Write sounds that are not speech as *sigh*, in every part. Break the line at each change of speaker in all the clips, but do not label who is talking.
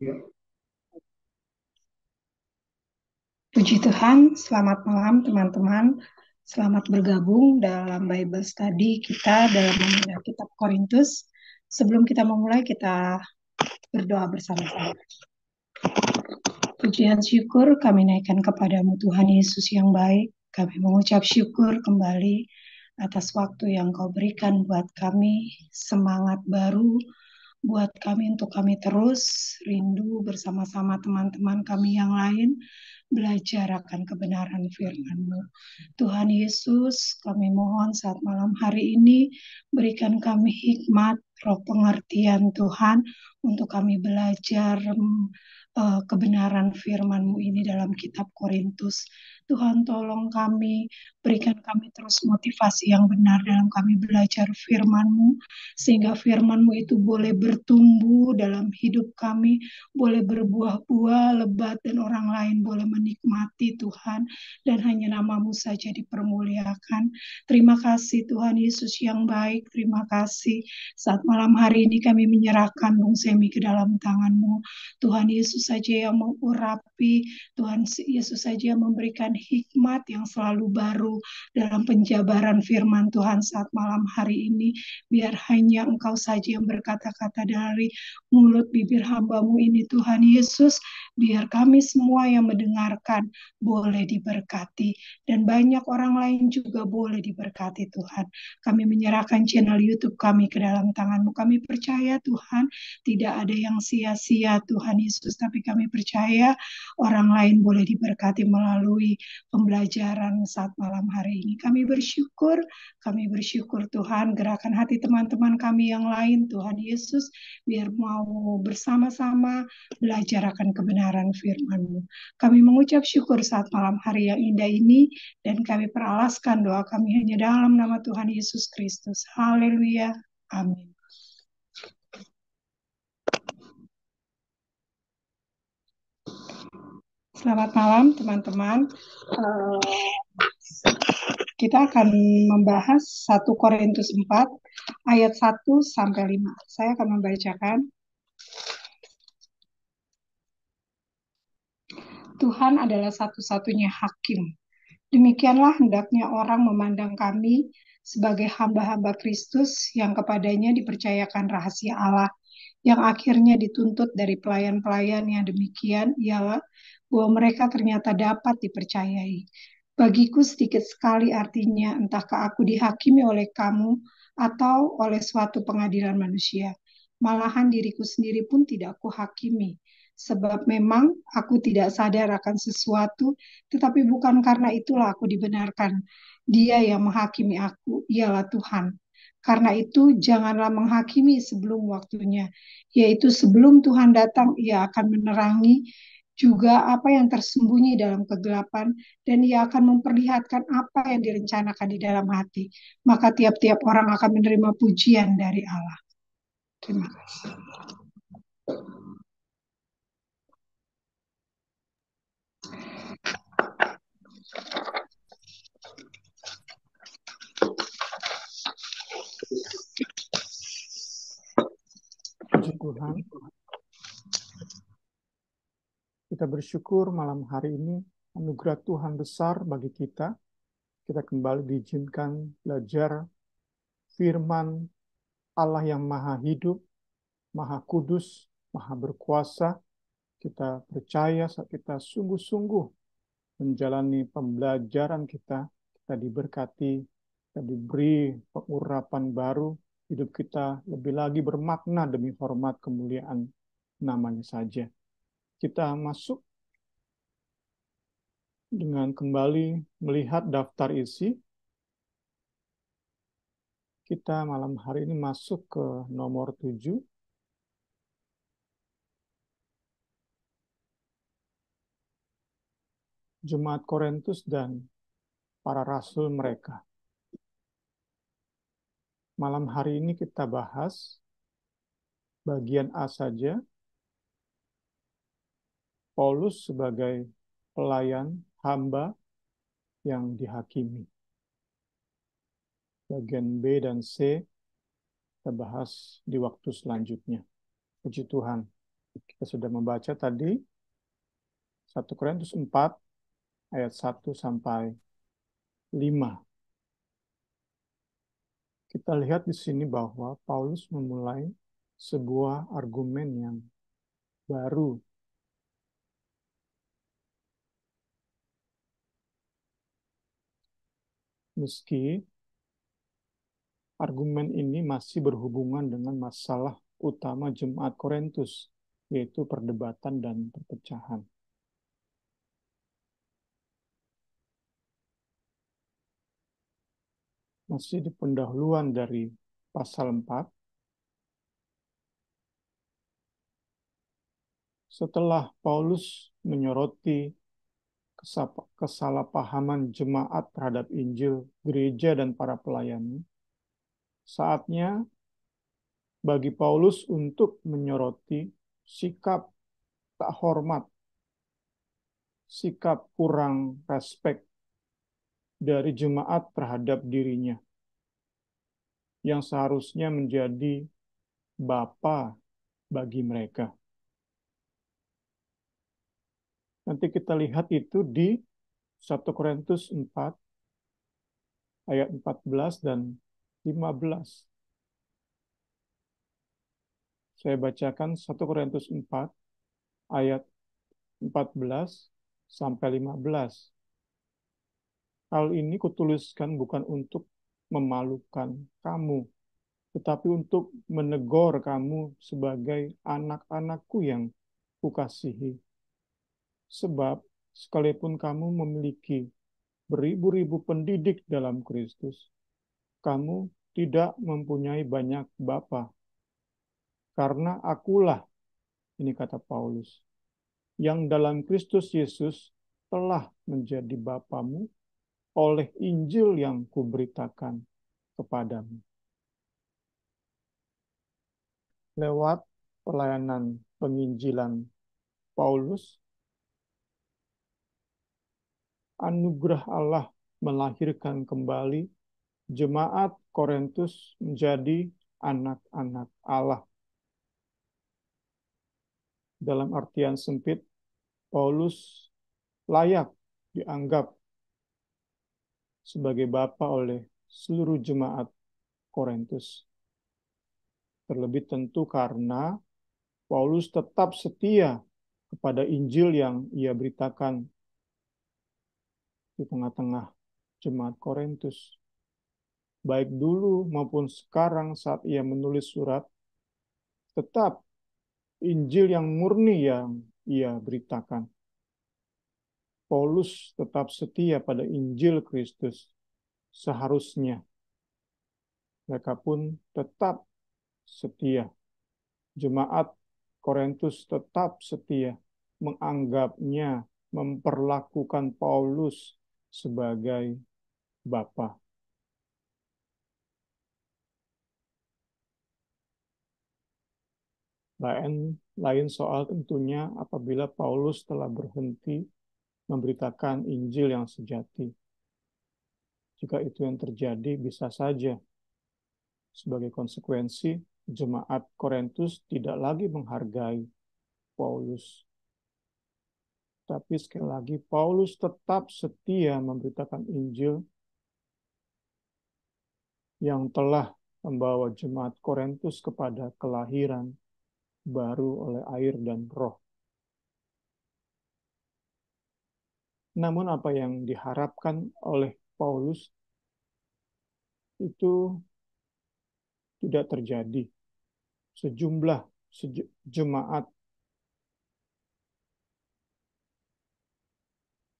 Ya.
Puji Tuhan, selamat malam teman-teman. Selamat bergabung dalam Bible Study kita dalam membaca kitab Korintus. Sebelum kita memulai, kita berdoa bersama-sama. Pujian syukur kami naikkan kepadamu Tuhan Yesus yang baik. Kami mengucap syukur kembali atas waktu yang kau berikan buat kami, semangat baru, buat kami untuk kami terus rindu bersama-sama teman-teman kami yang lain belajar akan kebenaran firman-Mu. Tuhan Yesus, kami mohon saat malam hari ini berikan kami hikmat, roh pengertian Tuhan untuk kami belajar eh, kebenaran firman-Mu ini dalam kitab Korintus Tuhan tolong kami, berikan kami terus motivasi yang benar dalam kami belajar firman-Mu, sehingga firman-Mu itu boleh bertumbuh dalam hidup kami, boleh berbuah-buah, lebat, dan orang lain boleh menikmati Tuhan, dan hanya namamu saja dipermuliakan. Terima kasih Tuhan Yesus yang baik, terima kasih. Saat malam hari ini kami menyerahkan Bung Semi ke dalam tangan-Mu. Tuhan Yesus saja yang mengurapi, Tuhan Yesus saja yang memberikan hikmat yang selalu baru dalam penjabaran firman Tuhan saat malam hari ini. Biar hanya Engkau saja yang berkata-kata dari mulut bibir hambamu ini Tuhan Yesus, biar kami semua yang mendengarkan boleh diberkati. Dan banyak orang lain juga boleh diberkati Tuhan. Kami menyerahkan channel Youtube kami ke dalam tanganmu. Kami percaya Tuhan tidak ada yang sia-sia Tuhan Yesus, tapi kami percaya orang lain boleh diberkati melalui pembelajaran saat malam hari ini. Kami bersyukur, kami bersyukur Tuhan, gerakan hati teman-teman kami yang lain, Tuhan Yesus, biar mau bersama-sama belajar akan kebenaran firman-Mu. Kami mengucap syukur saat malam hari yang indah ini, dan kami peralaskan doa kami hanya dalam nama Tuhan Yesus Kristus. Haleluya. Amin. Selamat malam teman-teman. Eh, kita akan membahas 1 Korintus 4 ayat 1 sampai 5. Saya akan membacakan. Tuhan adalah satu-satunya hakim. Demikianlah hendaknya orang memandang kami sebagai hamba-hamba Kristus yang kepadanya dipercayakan rahasia Allah yang akhirnya dituntut dari pelayan-pelayan yang demikian ialah bahwa mereka ternyata dapat dipercayai. Bagiku sedikit sekali artinya entahkah aku dihakimi oleh kamu atau oleh suatu pengadilan manusia. Malahan diriku sendiri pun tidak aku hakimi sebab memang aku tidak sadar akan sesuatu, tetapi bukan karena itulah aku dibenarkan. Dia yang menghakimi aku, ialah Tuhan. Karena itu, janganlah menghakimi sebelum waktunya, yaitu sebelum Tuhan datang, Ia akan menerangi juga apa yang tersembunyi dalam kegelapan, dan ia akan memperlihatkan apa yang direncanakan di dalam hati. Maka tiap-tiap orang akan menerima pujian dari Allah. Terima kasih.
Tuhan. Kita bersyukur malam hari ini anugerah Tuhan besar bagi kita. Kita kembali diizinkan belajar firman Allah yang maha hidup, maha kudus, maha berkuasa. Kita percaya saat kita sungguh-sungguh menjalani pembelajaran kita, kita diberkati, kita diberi pengurapan baru, hidup kita lebih lagi bermakna demi hormat kemuliaan namanya saja. Kita masuk dengan kembali melihat daftar isi. Kita malam hari ini masuk ke nomor 7. Jemaat Korintus dan para rasul mereka. Malam hari ini kita bahas bagian A saja. Paulus sebagai pelayan hamba yang dihakimi. Bagian B dan C kita bahas di waktu selanjutnya. Puji Tuhan. Kita sudah membaca tadi 1 Korintus 4 ayat 1 sampai 5 kita lihat di sini bahwa Paulus memulai sebuah argumen yang baru. Meski argumen ini masih berhubungan dengan masalah utama Jemaat Korintus, yaitu perdebatan dan perpecahan. masih di pendahuluan dari pasal 4. Setelah Paulus menyoroti kesalahpahaman jemaat terhadap Injil, gereja, dan para pelayan, saatnya bagi Paulus untuk menyoroti sikap tak hormat, sikap kurang respek dari jemaat terhadap dirinya yang seharusnya menjadi bapa bagi mereka. Nanti kita lihat itu di 1 Korintus 4 ayat 14 dan 15. Saya bacakan 1 Korintus 4 ayat 14 sampai 15. Hal ini kutuliskan bukan untuk memalukan kamu, tetapi untuk menegur kamu sebagai anak-anakku yang kukasihi. Sebab sekalipun kamu memiliki beribu-ribu pendidik dalam Kristus, kamu tidak mempunyai banyak bapa. Karena akulah, ini kata Paulus, yang dalam Kristus Yesus telah menjadi bapamu oleh Injil yang kuberitakan kepadamu. Lewat pelayanan penginjilan Paulus, anugerah Allah melahirkan kembali jemaat Korintus menjadi anak-anak Allah. Dalam artian sempit, Paulus layak dianggap sebagai bapa oleh seluruh jemaat Korintus. Terlebih tentu karena Paulus tetap setia kepada Injil yang ia beritakan di tengah-tengah jemaat Korintus. Baik dulu maupun sekarang saat ia menulis surat, tetap Injil yang murni yang ia beritakan. Paulus tetap setia pada Injil Kristus seharusnya. Mereka pun tetap setia. Jemaat Korintus tetap setia menganggapnya, memperlakukan Paulus sebagai Bapa. Lain, lain soal tentunya apabila Paulus telah berhenti memberitakan Injil yang sejati. Jika itu yang terjadi, bisa saja sebagai konsekuensi jemaat Korintus tidak lagi menghargai Paulus. Tapi sekali lagi, Paulus tetap setia memberitakan Injil yang telah membawa jemaat Korintus kepada kelahiran baru oleh air dan roh. Namun apa yang diharapkan oleh Paulus itu tidak terjadi. Sejumlah jemaat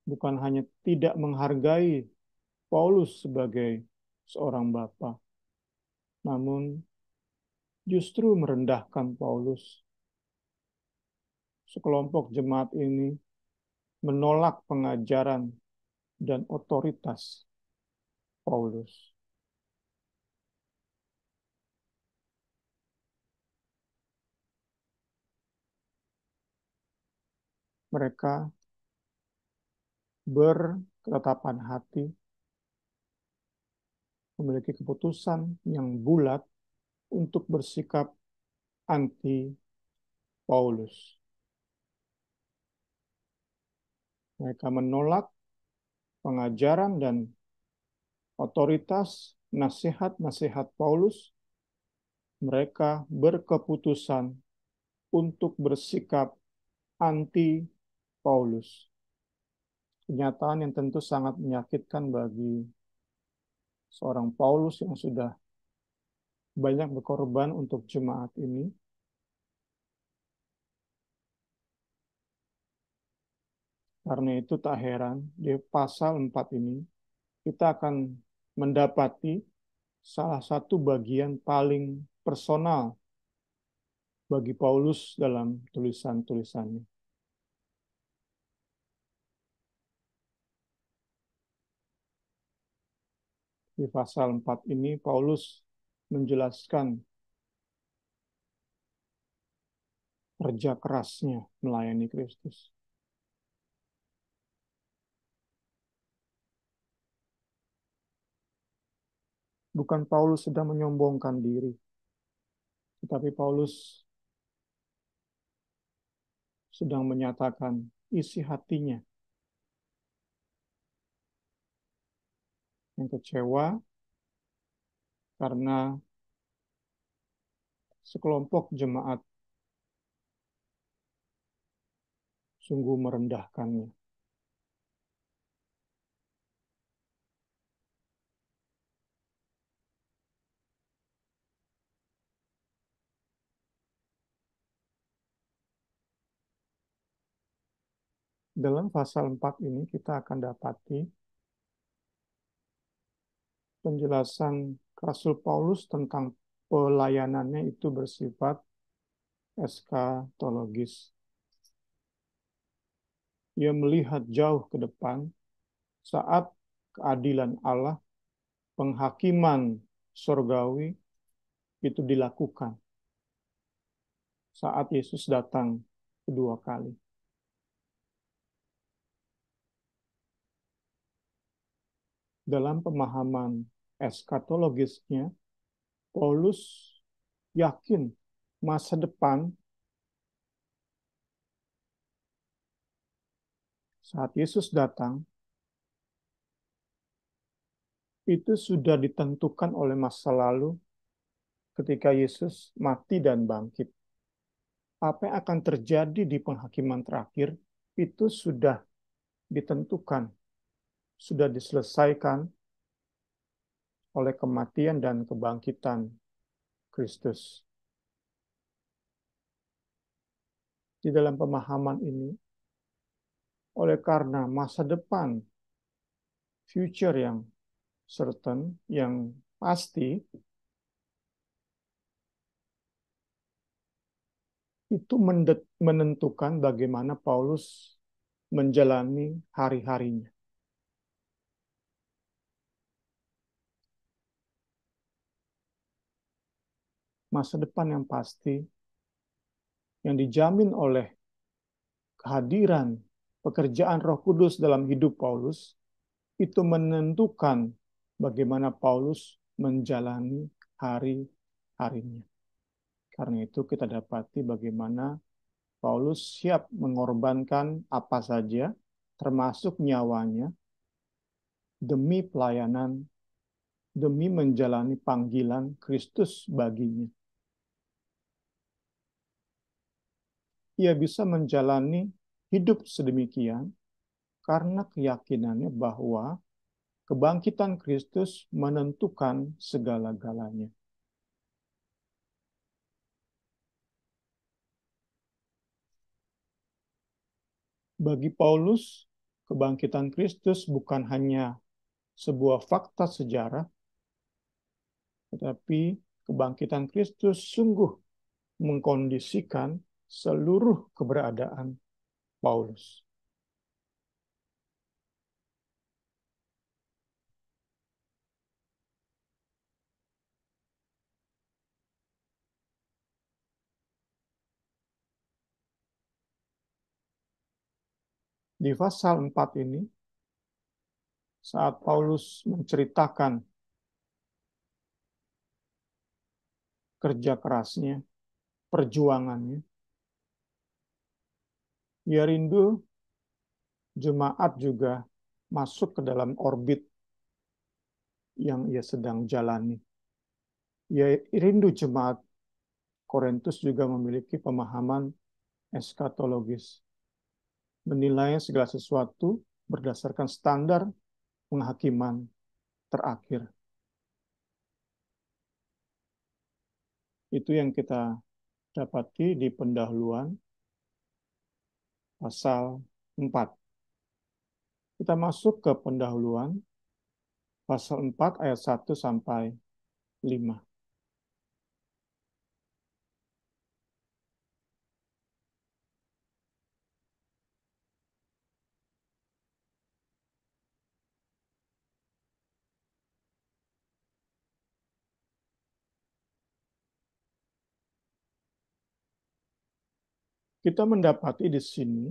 bukan hanya tidak menghargai Paulus sebagai seorang bapa, namun justru merendahkan Paulus. Sekelompok jemaat ini menolak pengajaran dan otoritas Paulus. Mereka berketetapan hati, memiliki keputusan yang bulat untuk bersikap anti Paulus. Mereka menolak pengajaran dan otoritas nasihat-nasihat Paulus. Mereka berkeputusan untuk bersikap anti Paulus. Kenyataan yang tentu sangat menyakitkan bagi seorang Paulus yang sudah banyak berkorban untuk jemaat ini. Karena itu tak heran di pasal 4 ini kita akan mendapati salah satu bagian paling personal bagi Paulus dalam tulisan-tulisannya. Di pasal 4 ini Paulus menjelaskan kerja kerasnya melayani Kristus. bukan Paulus sedang menyombongkan diri, tetapi Paulus sedang menyatakan isi hatinya yang kecewa karena sekelompok jemaat sungguh merendahkannya. dalam pasal 4 ini kita akan dapati penjelasan Rasul Paulus tentang pelayanannya itu bersifat eskatologis. Ia melihat jauh ke depan saat keadilan Allah, penghakiman sorgawi itu dilakukan saat Yesus datang kedua kali. dalam pemahaman eskatologisnya, Paulus yakin masa depan saat Yesus datang itu sudah ditentukan oleh masa lalu ketika Yesus mati dan bangkit. Apa yang akan terjadi di penghakiman terakhir itu sudah ditentukan sudah diselesaikan oleh kematian dan kebangkitan Kristus. Di dalam pemahaman ini, oleh karena masa depan, future yang certain, yang pasti, itu menentukan bagaimana Paulus menjalani hari-harinya. masa depan yang pasti yang dijamin oleh kehadiran pekerjaan Roh Kudus dalam hidup Paulus itu menentukan bagaimana Paulus menjalani hari-harinya. Karena itu kita dapati bagaimana Paulus siap mengorbankan apa saja termasuk nyawanya demi pelayanan demi menjalani panggilan Kristus baginya. ia bisa menjalani hidup sedemikian karena keyakinannya bahwa kebangkitan Kristus menentukan segala-galanya. Bagi Paulus, kebangkitan Kristus bukan hanya sebuah fakta sejarah, tetapi kebangkitan Kristus sungguh mengkondisikan seluruh keberadaan Paulus. Di pasal 4 ini, saat Paulus menceritakan kerja kerasnya, perjuangannya, ia ya, rindu jemaat juga masuk ke dalam orbit yang ia sedang jalani. Ia ya, rindu jemaat Korintus juga memiliki pemahaman eskatologis. Menilai segala sesuatu berdasarkan standar penghakiman terakhir. Itu yang kita dapati di pendahuluan pasal 4. Kita masuk ke pendahuluan pasal 4 ayat 1 sampai 5. kita mendapati di sini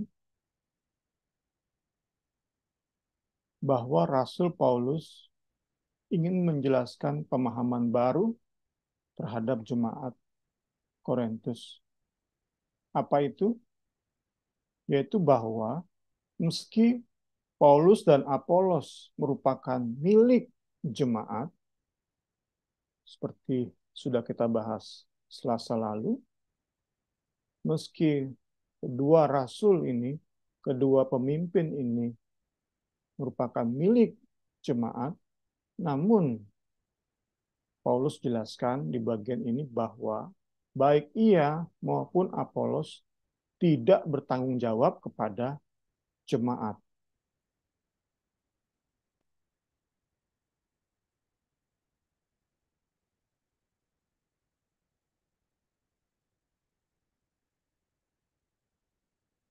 bahwa Rasul Paulus ingin menjelaskan pemahaman baru terhadap jemaat Korintus. Apa itu? Yaitu bahwa meski Paulus dan Apolos merupakan milik jemaat, seperti sudah kita bahas selasa lalu, meski kedua rasul ini, kedua pemimpin ini merupakan milik jemaat, namun Paulus jelaskan di bagian ini bahwa baik ia maupun Apolos tidak bertanggung jawab kepada jemaat.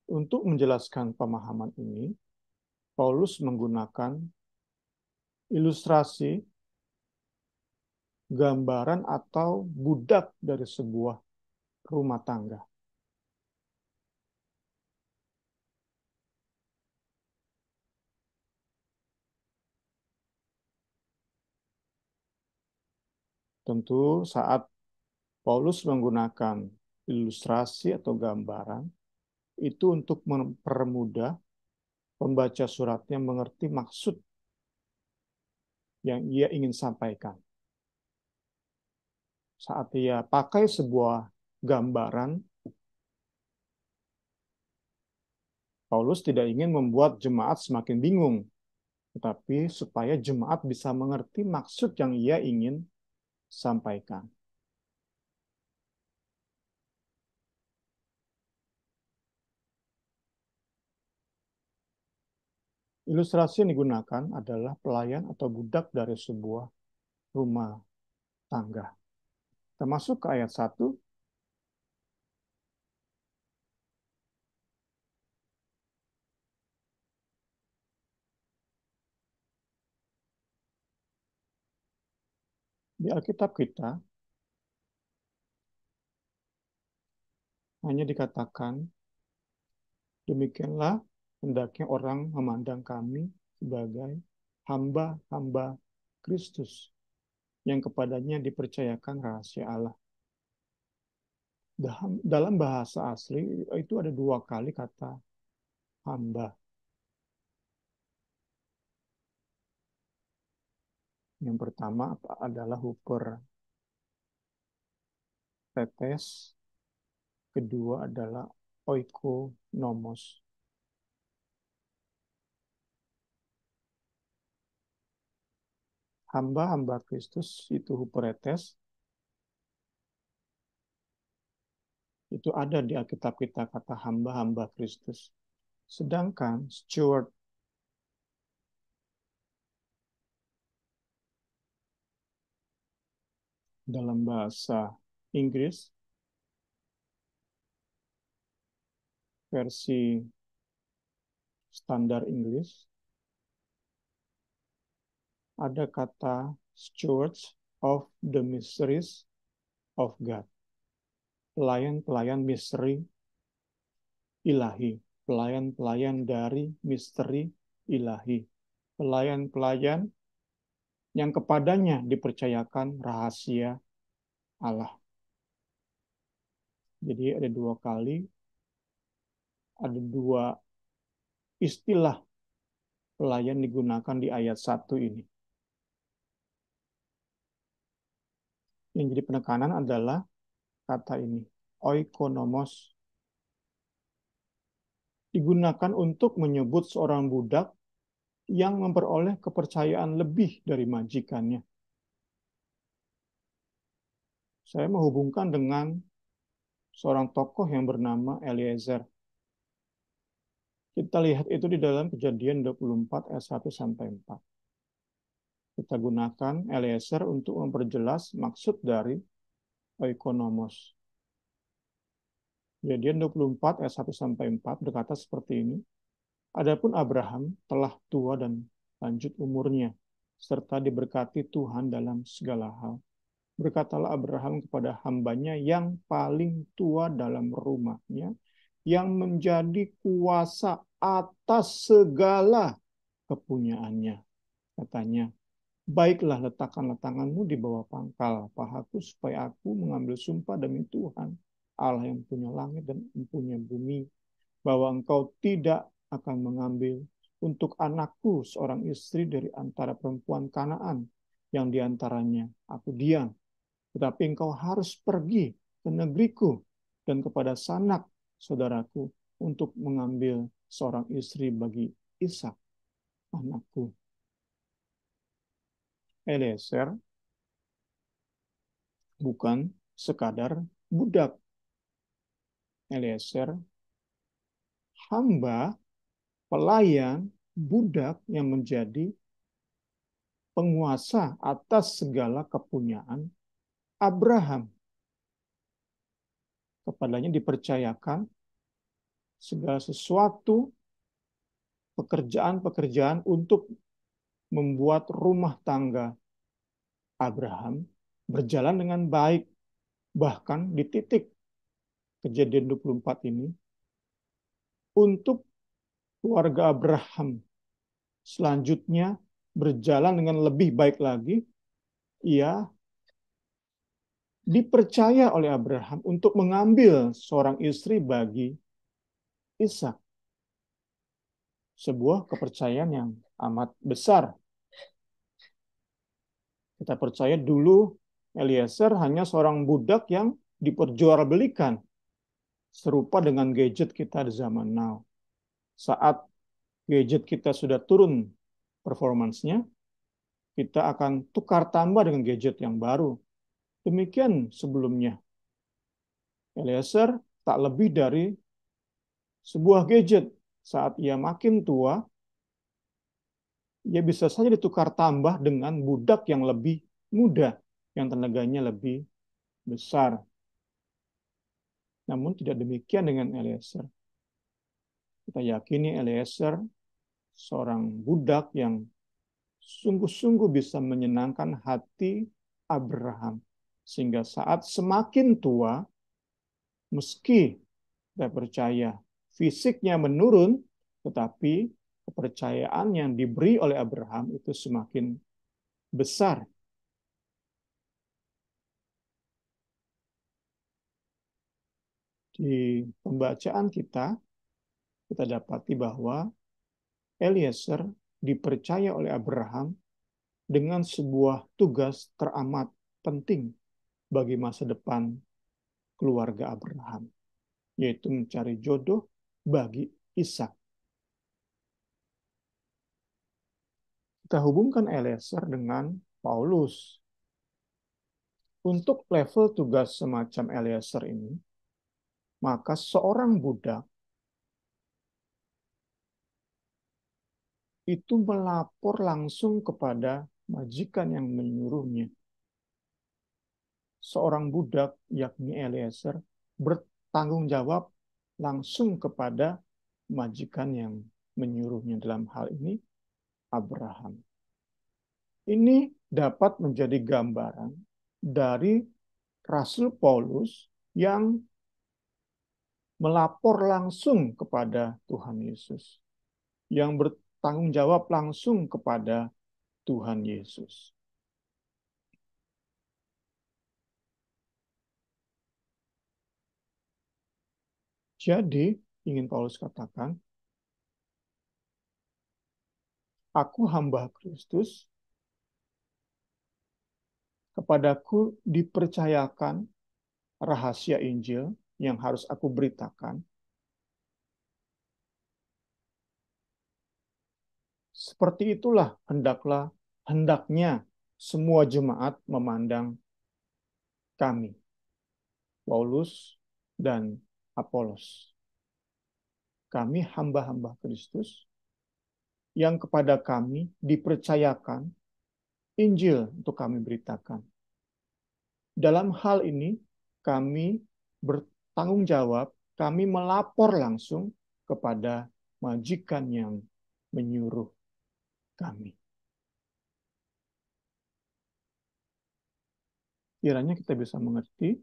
Untuk menjelaskan pemahaman ini, Paulus menggunakan ilustrasi gambaran atau budak dari sebuah rumah tangga. Tentu saat Paulus menggunakan ilustrasi atau gambaran, itu untuk mempermudah pembaca suratnya mengerti maksud yang ia ingin sampaikan. Saat ia pakai sebuah gambaran, Paulus tidak ingin membuat jemaat semakin bingung, tetapi supaya jemaat bisa mengerti maksud yang ia ingin sampaikan. Ilustrasi yang digunakan adalah pelayan atau budak dari sebuah rumah tangga. Termasuk ke ayat 1. Di Alkitab kita hanya dikatakan demikianlah hendaknya orang memandang kami sebagai hamba-hamba Kristus yang kepadanya dipercayakan rahasia Allah. Dalam bahasa asli itu ada dua kali kata hamba. Yang pertama adalah huper tetes, kedua adalah oikonomos. hamba-hamba Kristus itu huperetes itu ada di Alkitab kita kata hamba-hamba Kristus. Sedangkan steward dalam bahasa Inggris versi standar Inggris ada kata stewards of the mysteries of God. Pelayan-pelayan misteri ilahi. Pelayan-pelayan dari misteri ilahi. Pelayan-pelayan yang kepadanya dipercayakan rahasia Allah. Jadi ada dua kali, ada dua istilah pelayan digunakan di ayat 1 ini. yang jadi penekanan adalah kata ini, oikonomos. Digunakan untuk menyebut seorang budak yang memperoleh kepercayaan lebih dari majikannya. Saya menghubungkan dengan seorang tokoh yang bernama Eliezer. Kita lihat itu di dalam kejadian 24 S1 sampai 4 kita gunakan Eliezer untuk memperjelas maksud dari oikonomos. Jadi 24 ayat 1 sampai 4 berkata seperti ini. Adapun Abraham telah tua dan lanjut umurnya serta diberkati Tuhan dalam segala hal. Berkatalah Abraham kepada hambanya yang paling tua dalam rumahnya, yang menjadi kuasa atas segala kepunyaannya. Katanya, Baiklah letakkanlah tanganmu di bawah pangkal pahaku supaya aku mengambil sumpah demi Tuhan Allah yang punya langit dan punya bumi bahwa engkau tidak akan mengambil untuk anakku seorang istri dari antara perempuan Kanaan yang diantaranya aku diam. Tetapi engkau harus pergi ke negeriku dan kepada sanak saudaraku untuk mengambil seorang istri bagi Ishak anakku. Eliezer bukan sekadar budak. Eliezer hamba, pelayan, budak yang menjadi penguasa atas segala kepunyaan Abraham. Kepadanya dipercayakan segala sesuatu pekerjaan-pekerjaan untuk membuat rumah tangga Abraham berjalan dengan baik. Bahkan di titik kejadian 24 ini, untuk keluarga Abraham selanjutnya berjalan dengan lebih baik lagi, ia dipercaya oleh Abraham untuk mengambil seorang istri bagi Ishak sebuah kepercayaan yang amat besar. Kita percaya dulu Eliezer hanya seorang budak yang diperjualbelikan serupa dengan gadget kita di zaman now. Saat gadget kita sudah turun performansnya, kita akan tukar tambah dengan gadget yang baru. Demikian sebelumnya. Eliezer tak lebih dari sebuah gadget saat ia makin tua, ia bisa saja ditukar tambah dengan budak yang lebih muda, yang tenaganya lebih besar. Namun tidak demikian dengan Eliezer. Kita yakini Eliezer seorang budak yang sungguh-sungguh bisa menyenangkan hati Abraham. Sehingga saat semakin tua, meski saya percaya fisiknya menurun, tetapi kepercayaan yang diberi oleh Abraham itu semakin besar. Di pembacaan kita, kita dapati bahwa Eliezer dipercaya oleh Abraham dengan sebuah tugas teramat penting bagi masa depan keluarga Abraham, yaitu mencari jodoh bagi Ishak. Kita hubungkan Eliezer dengan Paulus. Untuk level tugas semacam Eliezer ini, maka seorang budak itu melapor langsung kepada majikan yang menyuruhnya seorang budak yakni Eliezer bertanggung jawab langsung kepada majikan yang menyuruhnya dalam hal ini Abraham. Ini dapat menjadi gambaran dari Rasul Paulus yang melapor langsung kepada Tuhan Yesus, yang bertanggung jawab langsung kepada Tuhan Yesus. Jadi, ingin Paulus katakan, aku hamba Kristus, kepadaku dipercayakan rahasia Injil yang harus aku beritakan. Seperti itulah hendaklah hendaknya semua jemaat memandang kami, Paulus dan Apolos. Kami hamba-hamba Kristus yang kepada kami dipercayakan Injil untuk kami beritakan. Dalam hal ini kami bertanggung jawab, kami melapor langsung kepada majikan yang menyuruh kami. Kiranya kita bisa mengerti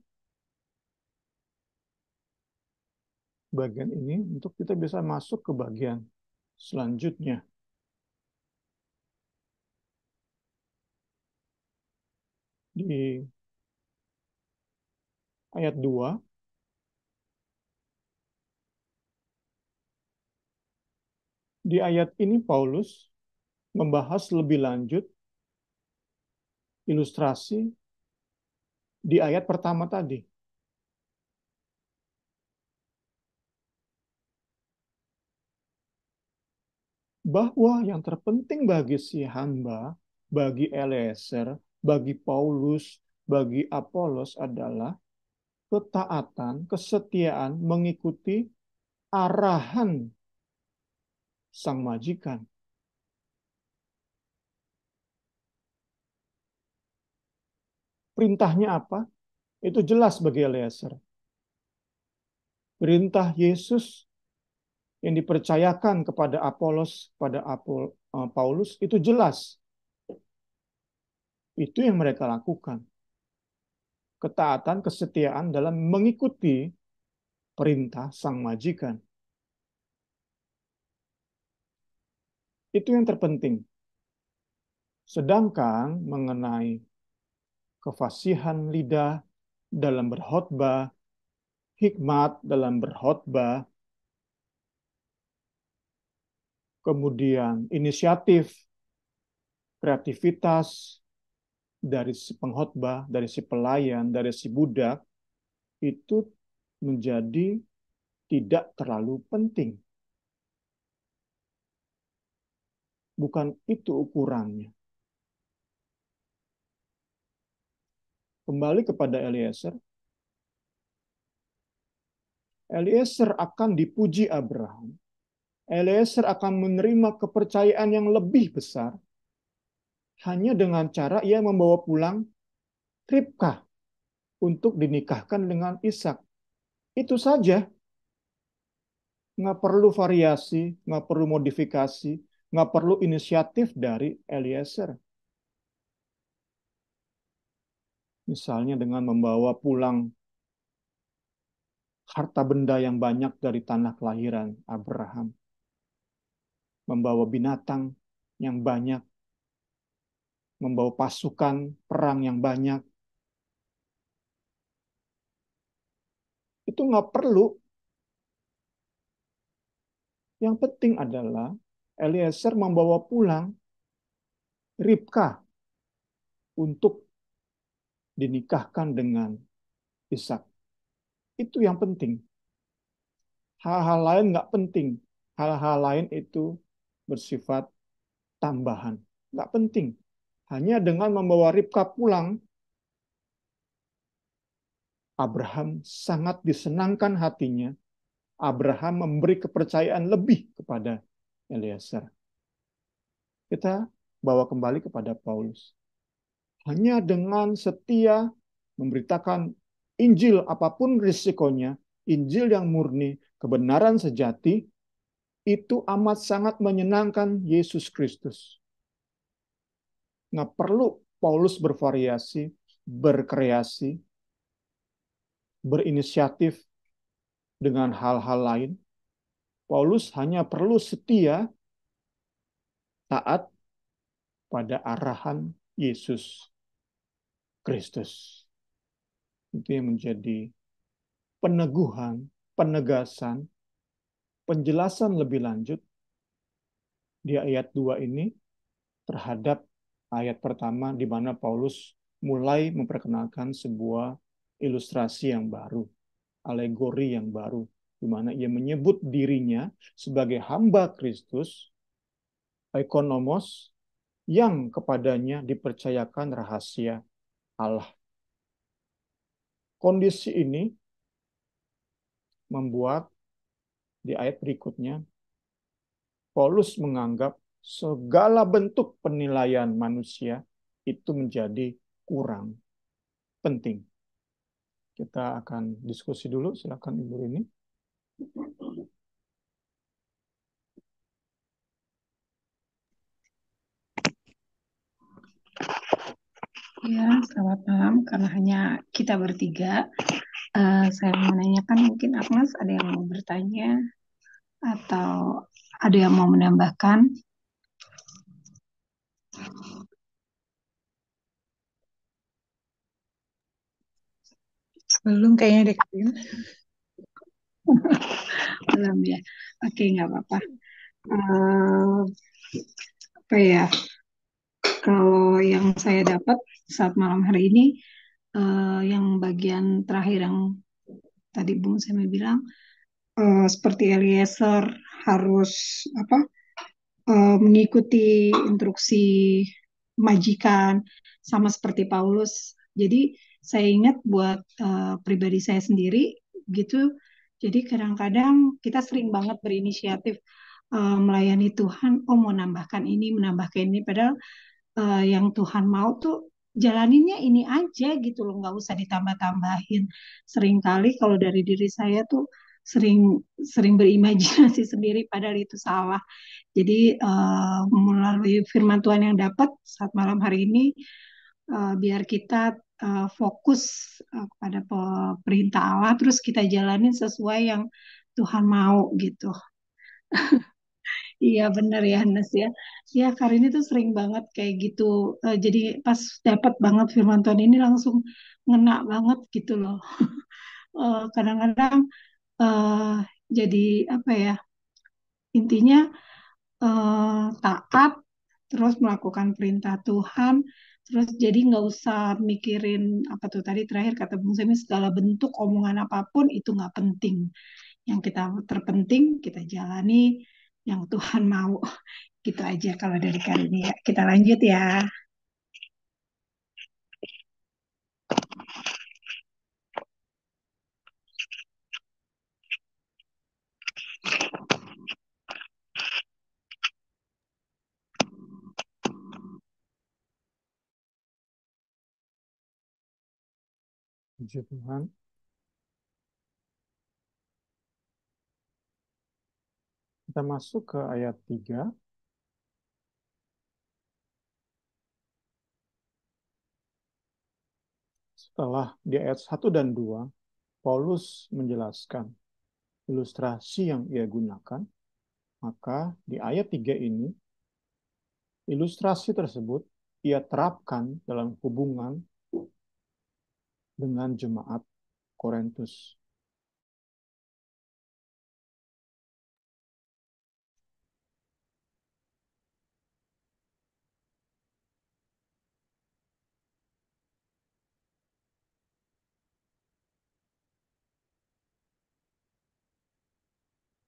bagian ini untuk kita bisa masuk ke bagian selanjutnya. Di ayat 2, di ayat ini Paulus membahas lebih lanjut ilustrasi di ayat pertama tadi bahwa yang terpenting bagi si hamba, bagi Eliezer, bagi Paulus, bagi Apolos adalah ketaatan, kesetiaan mengikuti arahan sang majikan. Perintahnya apa? Itu jelas bagi Eliezer. Perintah Yesus yang dipercayakan kepada Apolos, pada Apol, eh, Paulus itu jelas. Itu yang mereka lakukan. Ketaatan, kesetiaan dalam mengikuti perintah sang majikan. Itu yang terpenting. Sedangkan mengenai kefasihan lidah dalam berkhotbah, hikmat dalam berkhotbah, kemudian inisiatif, kreativitas dari si pengkhotbah, dari si pelayan, dari si budak itu menjadi tidak terlalu penting. Bukan itu ukurannya. Kembali kepada Eliezer. Eliezer akan dipuji Abraham Eliezer akan menerima kepercayaan yang lebih besar hanya dengan cara ia membawa pulang Ribka untuk dinikahkan dengan Ishak. Itu saja. Nggak perlu variasi, nggak perlu modifikasi, nggak perlu inisiatif dari Eliezer. Misalnya dengan membawa pulang harta benda yang banyak dari tanah kelahiran Abraham membawa binatang yang banyak, membawa pasukan perang yang banyak. Itu nggak perlu. Yang penting adalah Eliezer membawa pulang Ribka untuk dinikahkan dengan Ishak. Itu yang penting. Hal-hal lain nggak penting. Hal-hal lain itu bersifat tambahan. Tidak penting. Hanya dengan membawa Ribka pulang, Abraham sangat disenangkan hatinya. Abraham memberi kepercayaan lebih kepada Eliezer. Kita bawa kembali kepada Paulus. Hanya dengan setia memberitakan Injil apapun risikonya, Injil yang murni, kebenaran sejati, itu amat sangat menyenangkan Yesus Kristus. Nah, perlu Paulus bervariasi, berkreasi, berinisiatif dengan hal-hal lain. Paulus hanya perlu setia taat pada arahan Yesus Kristus. Itu yang menjadi peneguhan, penegasan penjelasan lebih lanjut di ayat 2 ini terhadap ayat pertama di mana Paulus mulai memperkenalkan sebuah ilustrasi yang baru, alegori yang baru, di mana ia menyebut dirinya sebagai hamba Kristus, ekonomos, yang kepadanya dipercayakan rahasia Allah. Kondisi ini membuat di ayat berikutnya, Paulus menganggap segala bentuk penilaian manusia itu menjadi kurang penting. Kita akan diskusi dulu, silakan Ibu ini.
Ya, selamat malam. Karena hanya kita bertiga, uh, saya menanyakan mungkin Agnes ada yang mau bertanya atau ada yang mau menambahkan? Belum kayaknya deh. *laughs* Belum ya. Oke, nggak apa-apa. Uh, apa ya? Kalau yang saya dapat saat malam hari ini, uh, yang bagian terakhir yang tadi Bung Semi bilang, uh, uh, seperti Eliezer harus apa uh, mengikuti instruksi majikan sama seperti Paulus. Jadi saya ingat buat uh, pribadi saya sendiri gitu. Jadi kadang-kadang kita sering banget berinisiatif uh, melayani Tuhan, oh mau nambahkan ini, menambahkan ini padahal uh, yang Tuhan mau tuh jalaninnya ini aja gitu loh, nggak usah ditambah-tambahin. Seringkali kalau dari diri saya tuh sering sering berimajinasi *laughs* sendiri padahal itu salah. Jadi uh, melalui firman Tuhan yang dapat saat malam hari ini uh, biar kita uh, fokus uh, pada perintah Allah terus kita jalanin sesuai yang Tuhan mau gitu. *laughs* Iya benar ya Hanes ya. Ya hari ini tuh sering banget kayak gitu. Uh, jadi pas dapat banget firman Tuhan ini langsung ngena banget gitu loh. *laughs* Kadang-kadang uh, kadang -kadang, uh, jadi apa ya intinya uh, taat terus melakukan perintah Tuhan terus jadi nggak usah mikirin apa tuh tadi terakhir kata Bung Semi segala bentuk omongan apapun itu nggak penting yang kita terpenting kita jalani yang Tuhan mau *laughs* gitu aja kalau dari kali ini ya. kita lanjut ya
Puji Tuhan. Kita masuk ke ayat 3. Setelah di ayat 1 dan 2, Paulus menjelaskan ilustrasi yang ia gunakan. Maka di ayat 3 ini, ilustrasi tersebut ia terapkan dalam hubungan dengan jemaat Korintus.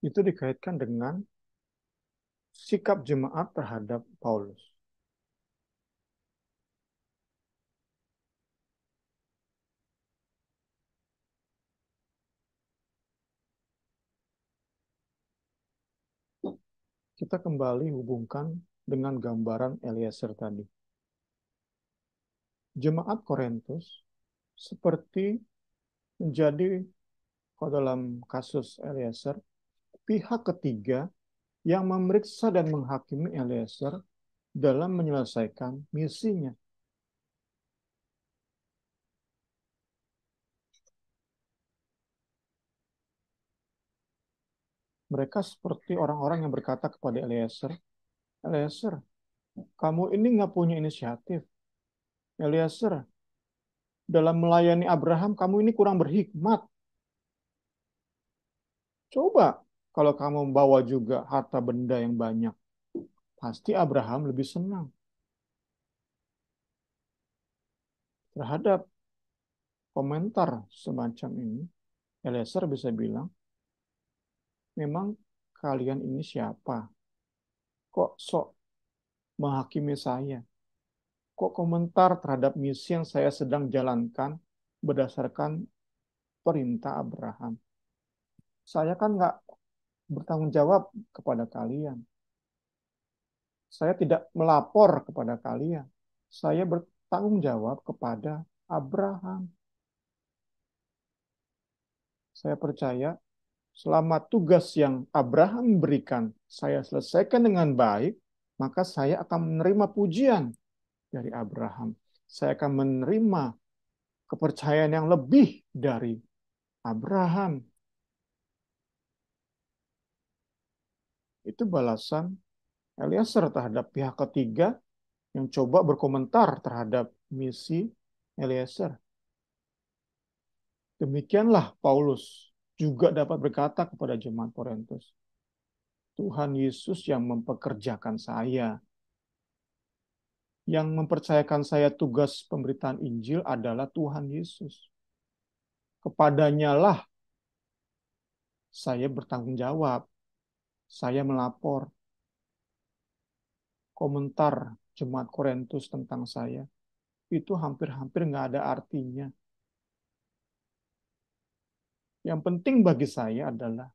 Itu dikaitkan dengan sikap jemaat terhadap Paulus. kita kembali hubungkan dengan gambaran Eliezer tadi. Jemaat Korintus seperti menjadi kalau dalam kasus Eliezer, pihak ketiga yang memeriksa dan menghakimi Eliezer dalam menyelesaikan misinya. mereka seperti orang-orang yang berkata kepada Eliezer, Eliezer, kamu ini nggak punya inisiatif. Eliezer, dalam melayani Abraham, kamu ini kurang berhikmat. Coba kalau kamu membawa juga harta benda yang banyak, pasti Abraham lebih senang. Terhadap komentar semacam ini, Eliezer bisa bilang, memang kalian ini siapa? Kok sok menghakimi saya? Kok komentar terhadap misi yang saya sedang jalankan berdasarkan perintah Abraham? Saya kan nggak bertanggung jawab kepada kalian. Saya tidak melapor kepada kalian. Saya bertanggung jawab kepada Abraham. Saya percaya selama tugas yang Abraham berikan saya selesaikan dengan baik, maka saya akan menerima pujian dari Abraham. Saya akan menerima kepercayaan yang lebih dari Abraham. Itu balasan Eliezer terhadap pihak ketiga yang coba berkomentar terhadap misi Eliezer. Demikianlah Paulus juga dapat berkata kepada jemaat Korintus, Tuhan Yesus yang mempekerjakan saya. Yang mempercayakan saya tugas pemberitaan Injil adalah Tuhan Yesus. Kepadanyalah saya bertanggung jawab. Saya melapor komentar jemaat Korintus tentang saya. Itu hampir-hampir nggak ada artinya yang penting bagi saya adalah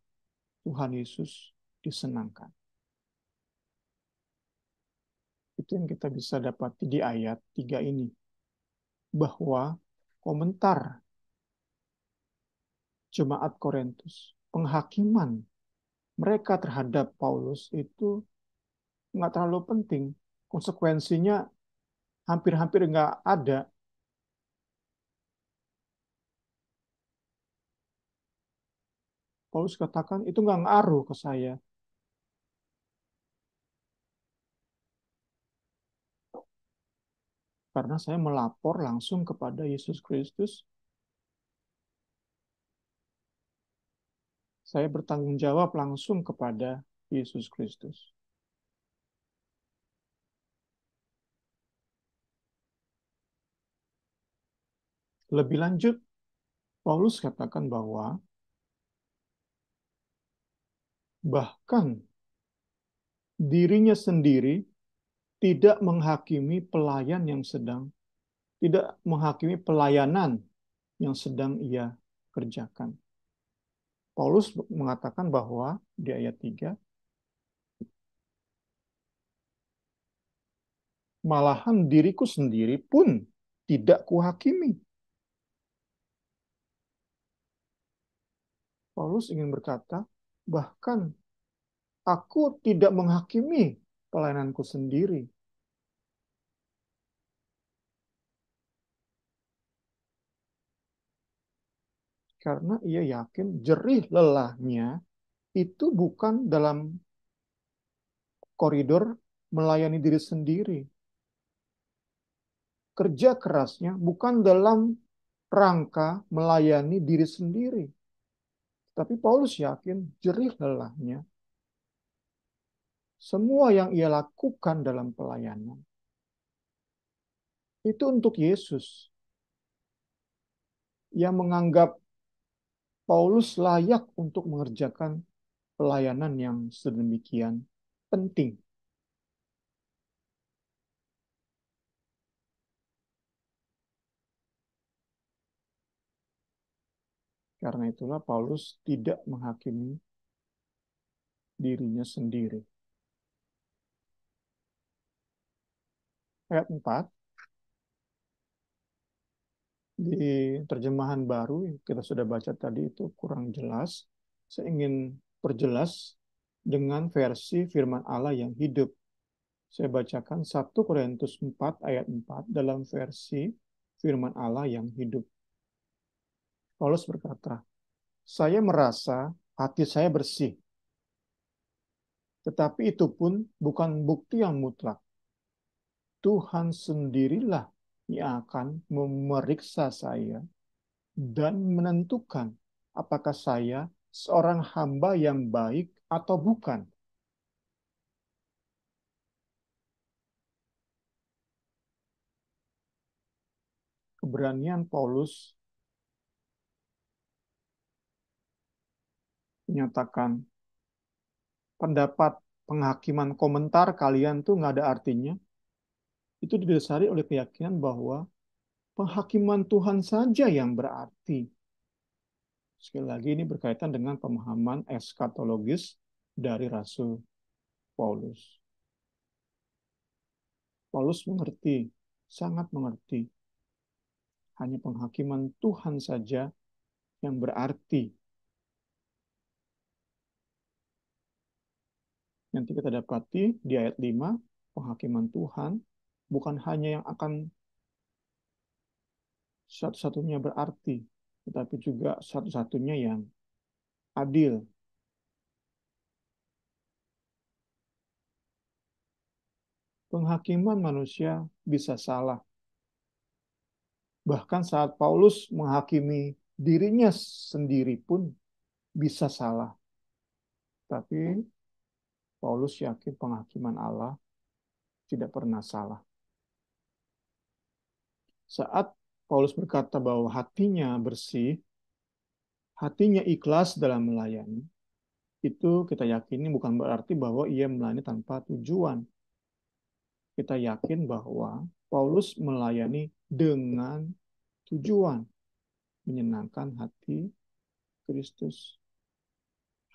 Tuhan Yesus disenangkan. Itu yang kita bisa dapati di ayat 3 ini. Bahwa komentar jemaat Korintus, penghakiman mereka terhadap Paulus itu nggak terlalu penting. Konsekuensinya hampir-hampir nggak ada Paulus katakan itu nggak ngaruh ke saya. Karena saya melapor langsung kepada Yesus Kristus. Saya bertanggung jawab langsung kepada Yesus Kristus. Lebih lanjut, Paulus katakan bahwa bahkan dirinya sendiri tidak menghakimi pelayan yang sedang tidak menghakimi pelayanan yang sedang ia kerjakan. Paulus mengatakan bahwa di ayat 3 malahan diriku sendiri pun tidak kuhakimi. Paulus ingin berkata, Bahkan aku tidak menghakimi pelayananku sendiri. Karena ia yakin jerih lelahnya itu bukan dalam koridor melayani diri sendiri. Kerja kerasnya bukan dalam rangka melayani diri sendiri. Tapi Paulus yakin jerih lelahnya, semua yang ia lakukan dalam pelayanan, itu untuk Yesus. Yang menganggap Paulus layak untuk mengerjakan pelayanan yang sedemikian penting. Karena itulah Paulus tidak menghakimi dirinya sendiri. Ayat 4, di terjemahan baru yang kita sudah baca tadi itu kurang jelas. Saya ingin perjelas dengan versi firman Allah yang hidup. Saya bacakan 1 Korintus 4 ayat 4 dalam versi firman Allah yang hidup. Paulus berkata, saya merasa hati saya bersih. Tetapi itu pun bukan bukti yang mutlak. Tuhan sendirilah yang akan memeriksa saya dan menentukan apakah saya seorang hamba yang baik atau bukan. Keberanian Paulus menyatakan pendapat penghakiman komentar kalian tuh nggak ada artinya, itu didasari oleh keyakinan bahwa penghakiman Tuhan saja yang berarti. Sekali lagi ini berkaitan dengan pemahaman eskatologis dari Rasul Paulus. Paulus mengerti, sangat mengerti. Hanya penghakiman Tuhan saja yang berarti Nanti kita dapati di ayat 5, penghakiman Tuhan bukan hanya yang akan satu-satunya berarti, tetapi juga satu-satunya yang adil. Penghakiman manusia bisa salah. Bahkan saat Paulus menghakimi dirinya sendiri pun bisa salah. Tapi Paulus yakin penghakiman Allah tidak pernah salah. Saat Paulus berkata bahwa hatinya bersih, hatinya ikhlas dalam melayani, itu kita yakini bukan berarti bahwa ia melayani tanpa tujuan. Kita yakin bahwa Paulus melayani dengan tujuan menyenangkan hati Kristus.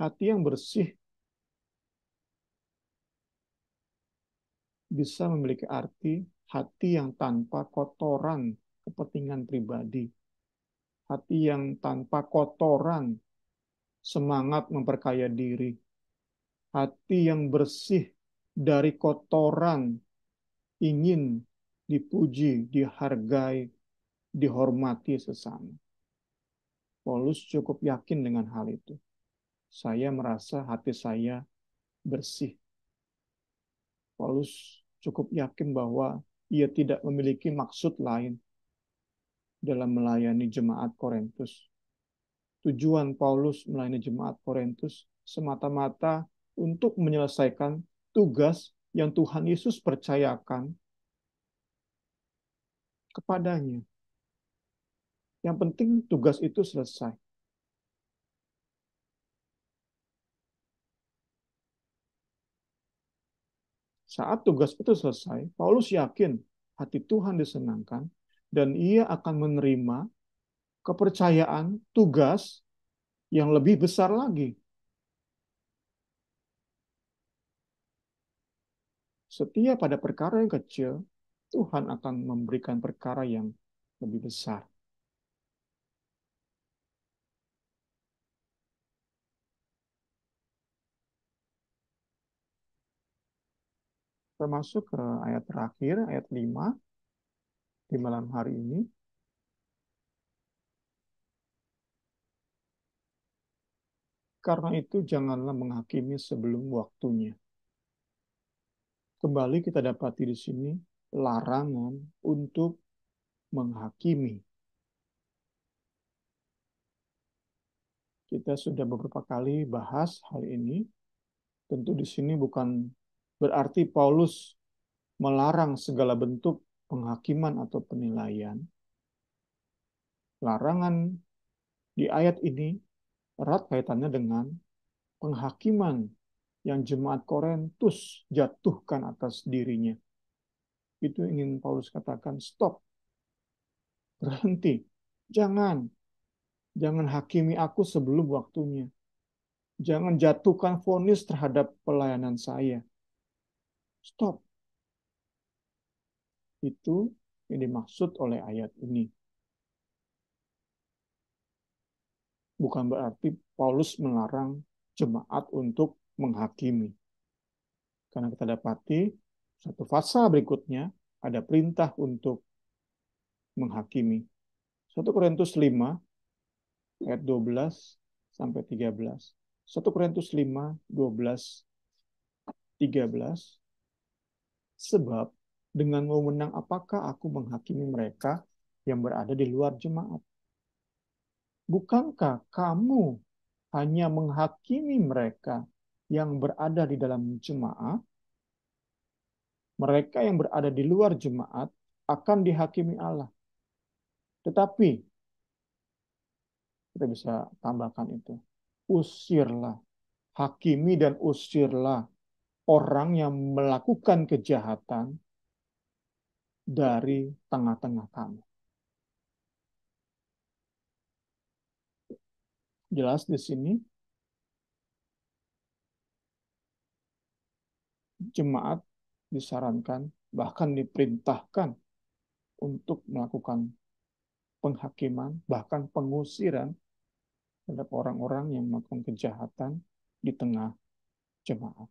Hati yang bersih bisa memiliki arti hati yang tanpa kotoran kepentingan pribadi, hati yang tanpa kotoran semangat memperkaya diri, hati yang bersih dari kotoran ingin dipuji, dihargai, dihormati sesama. Paulus cukup yakin dengan hal itu. Saya merasa hati saya bersih. Paulus cukup yakin bahwa ia tidak memiliki maksud lain dalam melayani jemaat Korintus. Tujuan Paulus melayani jemaat Korintus semata-mata untuk menyelesaikan tugas yang Tuhan Yesus percayakan kepadanya. Yang penting tugas itu selesai. Saat tugas itu selesai, Paulus yakin hati Tuhan disenangkan dan ia akan menerima kepercayaan tugas yang lebih besar lagi. Setia pada perkara yang kecil, Tuhan akan memberikan perkara yang lebih besar. termasuk ke ayat terakhir, ayat 5 di malam hari ini. Karena itu janganlah menghakimi sebelum waktunya. Kembali kita dapati di sini larangan untuk menghakimi. Kita sudah beberapa kali bahas hal ini. Tentu di sini bukan Berarti Paulus melarang segala bentuk penghakiman atau penilaian. Larangan di ayat ini erat kaitannya dengan penghakiman yang jemaat Korintus jatuhkan atas dirinya. Itu ingin Paulus katakan, stop, berhenti, jangan, jangan hakimi aku sebelum waktunya. Jangan jatuhkan vonis terhadap pelayanan saya. Stop. Itu yang dimaksud oleh ayat ini. Bukan berarti Paulus melarang jemaat untuk menghakimi. Karena kita dapati satu fasa berikutnya ada perintah untuk menghakimi. 1 Korintus 5 ayat 12 sampai 13. 1 Korintus 5 12 13 Sebab dengan wewenang apakah aku menghakimi mereka yang berada di luar jemaat? Bukankah kamu hanya menghakimi mereka yang berada di dalam jemaat? Mereka yang berada di luar jemaat akan dihakimi Allah. Tetapi kita bisa tambahkan itu. Usirlah, hakimi dan usirlah orang yang melakukan kejahatan dari tengah-tengah kamu. Jelas di sini jemaat disarankan bahkan diperintahkan untuk melakukan penghakiman bahkan pengusiran terhadap orang-orang yang melakukan kejahatan di tengah jemaat.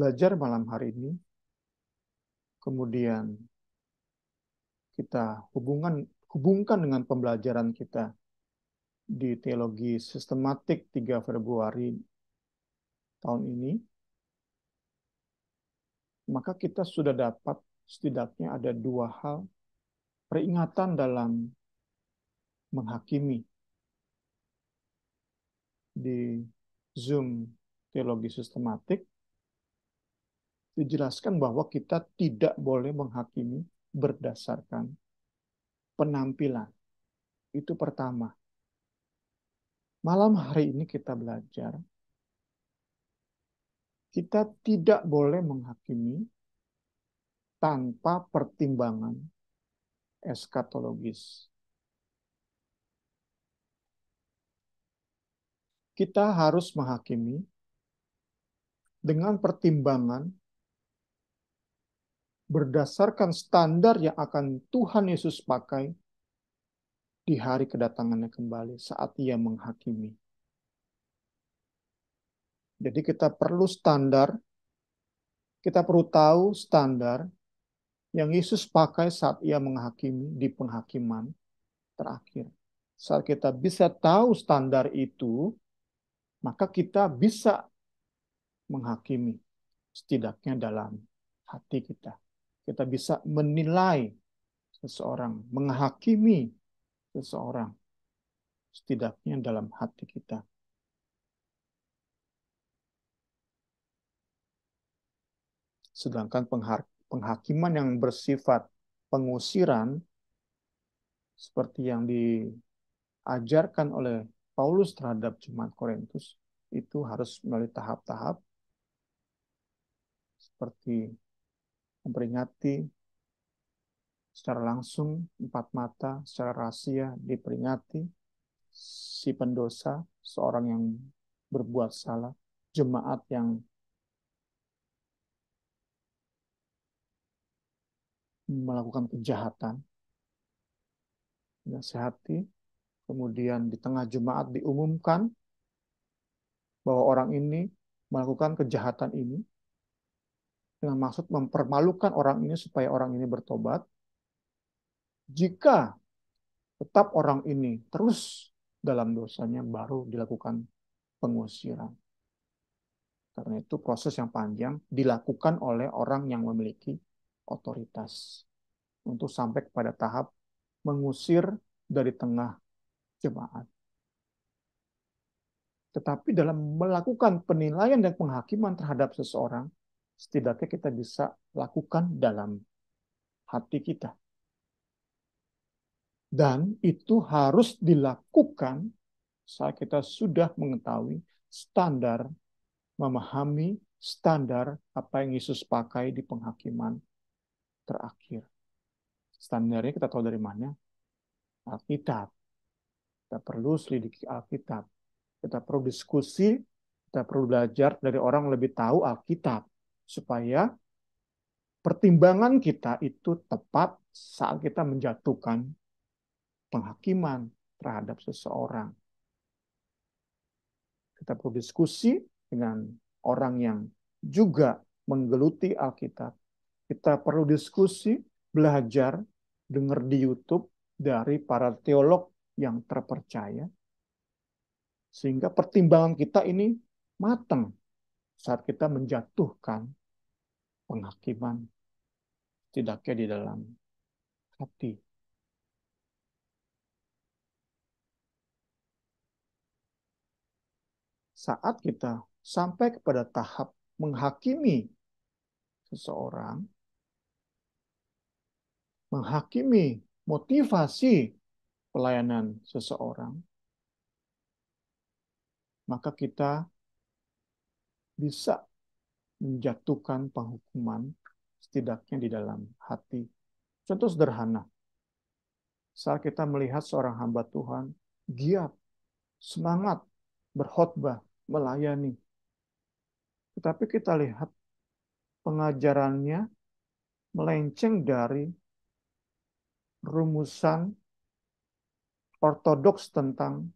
belajar malam hari ini, kemudian kita hubungan hubungkan dengan pembelajaran kita di teologi sistematik 3 Februari tahun ini, maka kita sudah dapat setidaknya ada dua hal peringatan dalam menghakimi di Zoom teologi sistematik dijelaskan bahwa kita tidak boleh menghakimi berdasarkan penampilan. Itu pertama. Malam hari ini kita belajar kita tidak boleh menghakimi tanpa pertimbangan eskatologis. Kita harus menghakimi dengan pertimbangan berdasarkan standar yang akan Tuhan Yesus pakai di hari kedatangannya kembali saat ia menghakimi. Jadi kita perlu standar, kita perlu tahu standar yang Yesus pakai saat ia menghakimi di penghakiman terakhir. Saat kita bisa tahu standar itu, maka kita bisa menghakimi setidaknya dalam hati kita kita bisa menilai seseorang, menghakimi seseorang, setidaknya dalam hati kita. Sedangkan penghakiman yang bersifat pengusiran, seperti yang diajarkan oleh Paulus terhadap jemaat Korintus, itu harus melalui tahap-tahap seperti memperingati secara langsung empat mata secara rahasia diperingati si pendosa seorang yang berbuat salah jemaat yang melakukan kejahatan sehati kemudian di tengah jemaat diumumkan bahwa orang ini melakukan kejahatan ini dengan maksud mempermalukan orang ini supaya orang ini bertobat. Jika tetap orang ini terus dalam dosanya baru dilakukan pengusiran. Karena itu proses yang panjang dilakukan oleh orang yang memiliki otoritas untuk sampai kepada tahap mengusir dari tengah jemaat. Tetapi dalam melakukan penilaian dan penghakiman terhadap seseorang, setidaknya kita bisa lakukan dalam hati kita. Dan itu harus dilakukan saat kita sudah mengetahui standar, memahami standar apa yang Yesus pakai di penghakiman terakhir. Standarnya kita tahu dari mana? Alkitab. Kita perlu selidiki Alkitab. Kita perlu diskusi, kita perlu belajar dari orang yang lebih tahu Alkitab supaya pertimbangan kita itu tepat saat kita menjatuhkan penghakiman terhadap seseorang. Kita perlu diskusi dengan orang yang juga menggeluti Alkitab. Kita perlu diskusi, belajar, dengar di YouTube dari para teolog yang terpercaya. Sehingga pertimbangan kita ini matang saat kita menjatuhkan penghakiman, tidaknya di dalam hati. Saat kita sampai kepada tahap menghakimi seseorang, menghakimi motivasi pelayanan seseorang, maka kita bisa menjatuhkan penghukuman setidaknya di dalam hati. Contoh sederhana, saat kita melihat seorang hamba Tuhan giat, semangat, berkhotbah, melayani. Tetapi kita lihat pengajarannya melenceng dari rumusan ortodoks tentang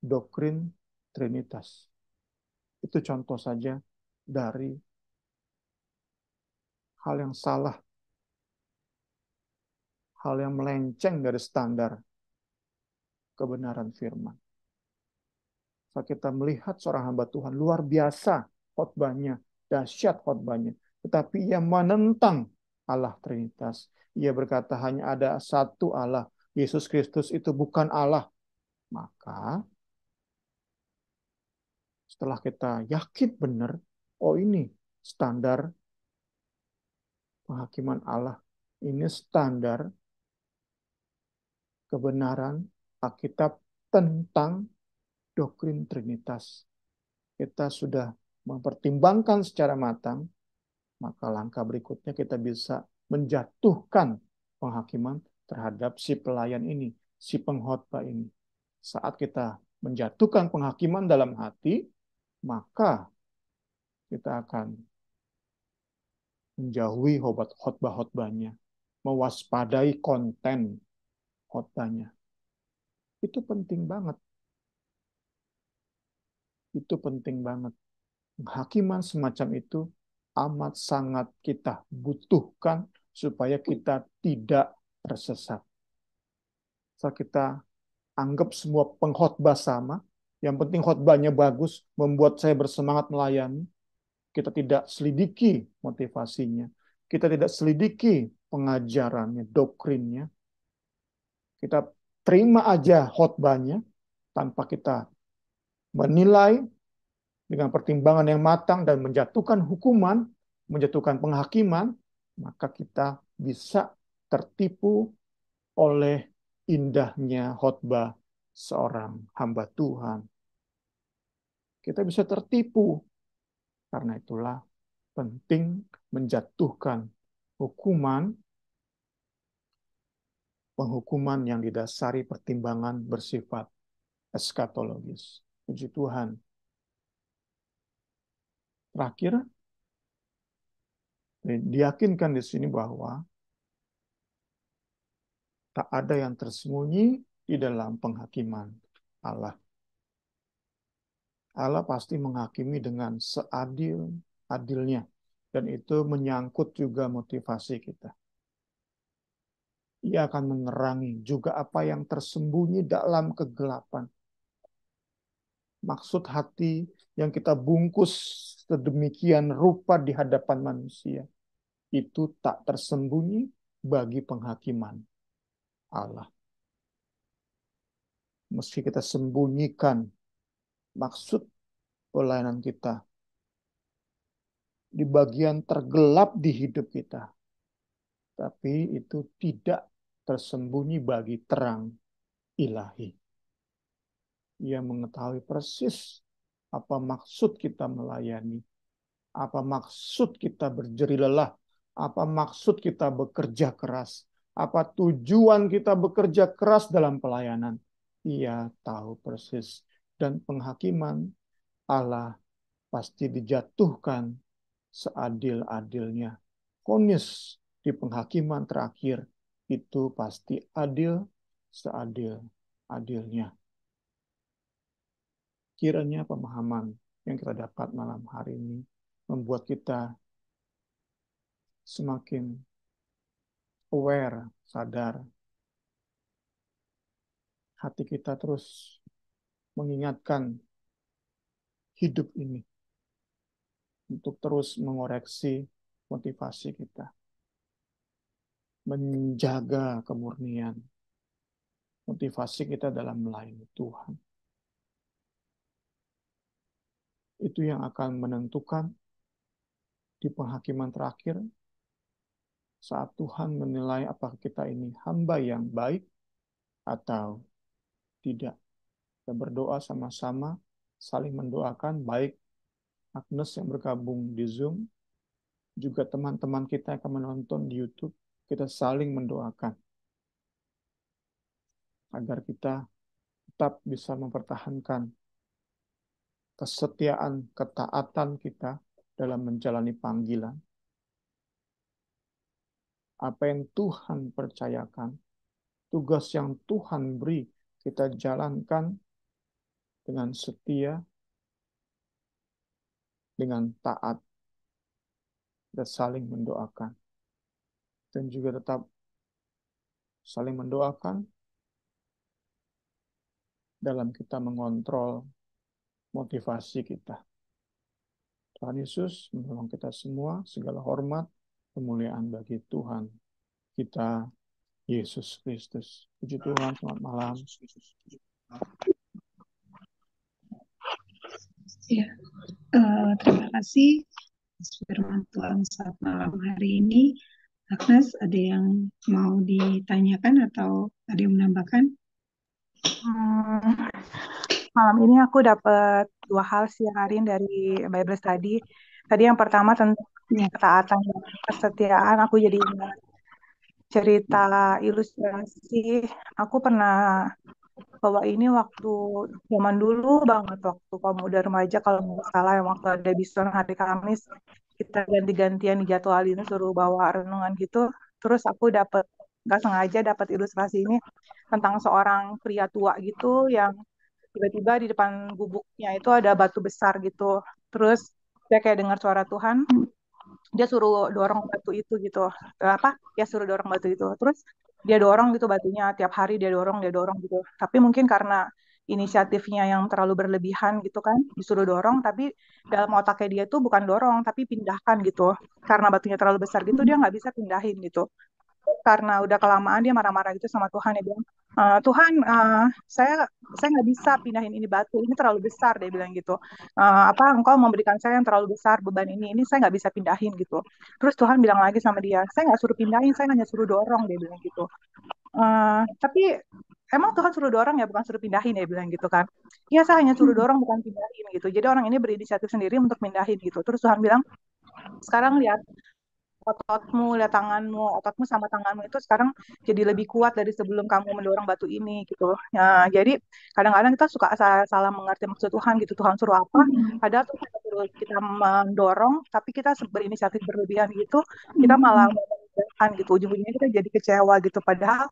doktrin Trinitas. Itu contoh saja dari hal yang salah, hal yang melenceng dari standar kebenaran firman. Saat kita melihat seorang hamba Tuhan, luar biasa khotbahnya, dahsyat khotbahnya. Tetapi ia menentang Allah Trinitas. Ia berkata hanya ada satu Allah. Yesus Kristus itu bukan Allah. Maka setelah kita yakin benar, oh ini standar penghakiman Allah ini standar kebenaran Alkitab tentang doktrin Trinitas. Kita sudah mempertimbangkan secara matang, maka langkah berikutnya kita bisa menjatuhkan penghakiman terhadap si pelayan ini, si pengkhotbah ini. Saat kita menjatuhkan penghakiman dalam hati, maka kita akan menjauhi hobat khotbah-khotbahnya, mewaspadai konten khotbahnya. Itu penting banget. Itu penting banget. Hakiman semacam itu amat sangat kita butuhkan supaya kita tidak tersesat. Saat so, kita anggap semua pengkhotbah sama, yang penting khotbahnya bagus, membuat saya bersemangat melayani, kita tidak selidiki motivasinya, kita tidak selidiki pengajarannya, doktrinnya, kita terima aja khotbahnya tanpa kita menilai dengan pertimbangan yang matang dan menjatuhkan hukuman, menjatuhkan penghakiman, maka kita bisa tertipu oleh indahnya khotbah seorang hamba Tuhan. Kita bisa tertipu karena itulah penting menjatuhkan hukuman penghukuman yang didasari pertimbangan bersifat eskatologis. Puji Tuhan. Terakhir, diyakinkan di sini bahwa tak ada yang tersembunyi di dalam penghakiman Allah. Allah pasti menghakimi dengan seadil-adilnya. Dan itu menyangkut juga motivasi kita. Ia akan menerangi juga apa yang tersembunyi dalam kegelapan. Maksud hati yang kita bungkus sedemikian rupa di hadapan manusia itu tak tersembunyi bagi penghakiman Allah. Meski kita sembunyikan maksud pelayanan kita. Di bagian tergelap di hidup kita. Tapi itu tidak tersembunyi bagi terang ilahi. Ia mengetahui persis apa maksud kita melayani, apa maksud kita berjeri lelah, apa maksud kita bekerja keras, apa tujuan kita bekerja keras dalam pelayanan. Ia tahu persis dan penghakiman Allah pasti dijatuhkan seadil-adilnya. Konis di penghakiman terakhir itu pasti adil seadil-adilnya. Kiranya pemahaman yang kita dapat malam hari ini membuat kita semakin aware, sadar. Hati kita terus mengingatkan hidup ini untuk terus mengoreksi motivasi kita, menjaga kemurnian motivasi kita dalam melayani Tuhan. Itu yang akan menentukan di penghakiman terakhir saat Tuhan menilai apakah kita ini hamba yang baik atau tidak kita berdoa sama-sama, saling mendoakan, baik Agnes yang bergabung di Zoom, juga teman-teman kita yang akan menonton di YouTube, kita saling mendoakan agar kita tetap bisa mempertahankan kesetiaan, ketaatan kita dalam menjalani panggilan. Apa yang Tuhan percayakan, tugas yang Tuhan beri, kita jalankan dengan setia, dengan taat, dan saling mendoakan. Dan juga tetap saling mendoakan dalam kita mengontrol motivasi kita. Tuhan Yesus menolong kita semua, segala hormat, kemuliaan bagi Tuhan kita, Yesus Kristus. Puji Tuhan, selamat malam.
Ya, uh, terima kasih firman Tuhan saat malam hari ini. Agnes, ada yang mau ditanyakan atau ada yang
menambahkan? Hmm, malam ini aku dapat dua hal sih hari ini dari Bible tadi. Tadi yang pertama tentang ketaatan dan kesetiaan, aku jadi cerita ilustrasi. Aku pernah bahwa ini waktu zaman dulu banget waktu kamu udah remaja kalau nggak salah yang waktu ada bison hari Kamis kita ganti-gantian ini suruh bawa renungan gitu terus aku dapat nggak sengaja dapat ilustrasi ini tentang seorang pria tua gitu yang tiba-tiba di depan gubuknya itu ada batu besar gitu terus dia kayak dengar suara Tuhan dia suruh dorong batu itu gitu apa ya suruh dorong batu itu terus dia dorong gitu batunya tiap hari dia dorong dia dorong gitu tapi mungkin karena inisiatifnya yang terlalu berlebihan gitu kan disuruh dorong tapi dalam otaknya dia tuh bukan dorong tapi pindahkan gitu karena batunya terlalu besar gitu dia nggak bisa pindahin gitu karena udah kelamaan dia marah-marah gitu sama Tuhan ya bilang e, Tuhan uh, saya saya nggak bisa pindahin ini batu ini terlalu besar dia bilang gitu e, apa engkau memberikan saya yang terlalu besar beban ini ini saya nggak bisa pindahin gitu terus Tuhan bilang lagi sama dia saya nggak suruh pindahin saya hanya suruh dorong dia bilang gitu Uh, tapi emang Tuhan suruh dorong ya bukan suruh pindahin ya bilang gitu kan ya saya hanya suruh hmm. dorong bukan pindahin gitu jadi orang ini berinisiatif sendiri untuk pindahin gitu terus Tuhan bilang sekarang lihat ototmu, lihat tanganmu, ototmu sama tanganmu itu sekarang jadi lebih kuat dari sebelum kamu mendorong batu ini gitu. Nah, jadi kadang-kadang kita suka salah, salah mengerti maksud Tuhan gitu. Tuhan suruh apa? Hmm. Padahal Tuhan suruh kita mendorong, tapi kita berinisiatif berlebihan gitu, kita hmm. malah kan gitu ujung-ujungnya kita jadi kecewa gitu padahal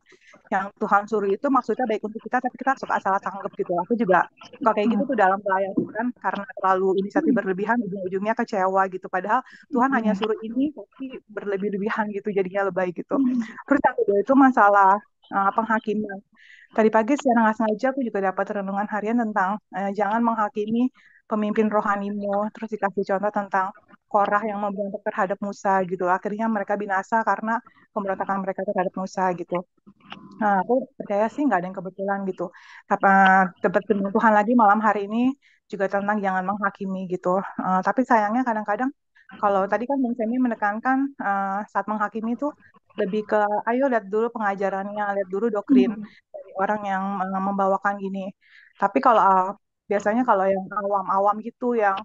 yang Tuhan suruh itu maksudnya baik untuk kita tapi kita suka salah tanggap gitu aku juga suka kayak gitu hmm. tuh dalam pelayanan karena terlalu inisiatif hmm. berlebihan ujung-ujungnya kecewa gitu padahal Tuhan hanya hmm. suruh ini tapi berlebih-lebihan gitu jadinya lebay gitu terus yang kedua itu masalah uh, penghakiman tadi pagi secara nggak sengaja aku juga dapat renungan harian tentang uh, jangan menghakimi pemimpin rohanimu terus dikasih contoh tentang Korah yang memberontak terhadap Musa gitu. Akhirnya mereka binasa karena pemberontakan mereka terhadap Musa gitu. Nah, aku percaya sih nggak ada yang kebetulan gitu. Tapi dapat Tuhan lagi malam hari ini juga tentang jangan menghakimi gitu. Uh, tapi sayangnya kadang-kadang kalau tadi kan Bung Semi menekankan uh, saat menghakimi itu lebih ke ayo lihat dulu pengajarannya, lihat dulu doktrin hmm. dari orang yang uh, membawakan ini. Tapi kalau uh, biasanya kalau yang awam-awam gitu yang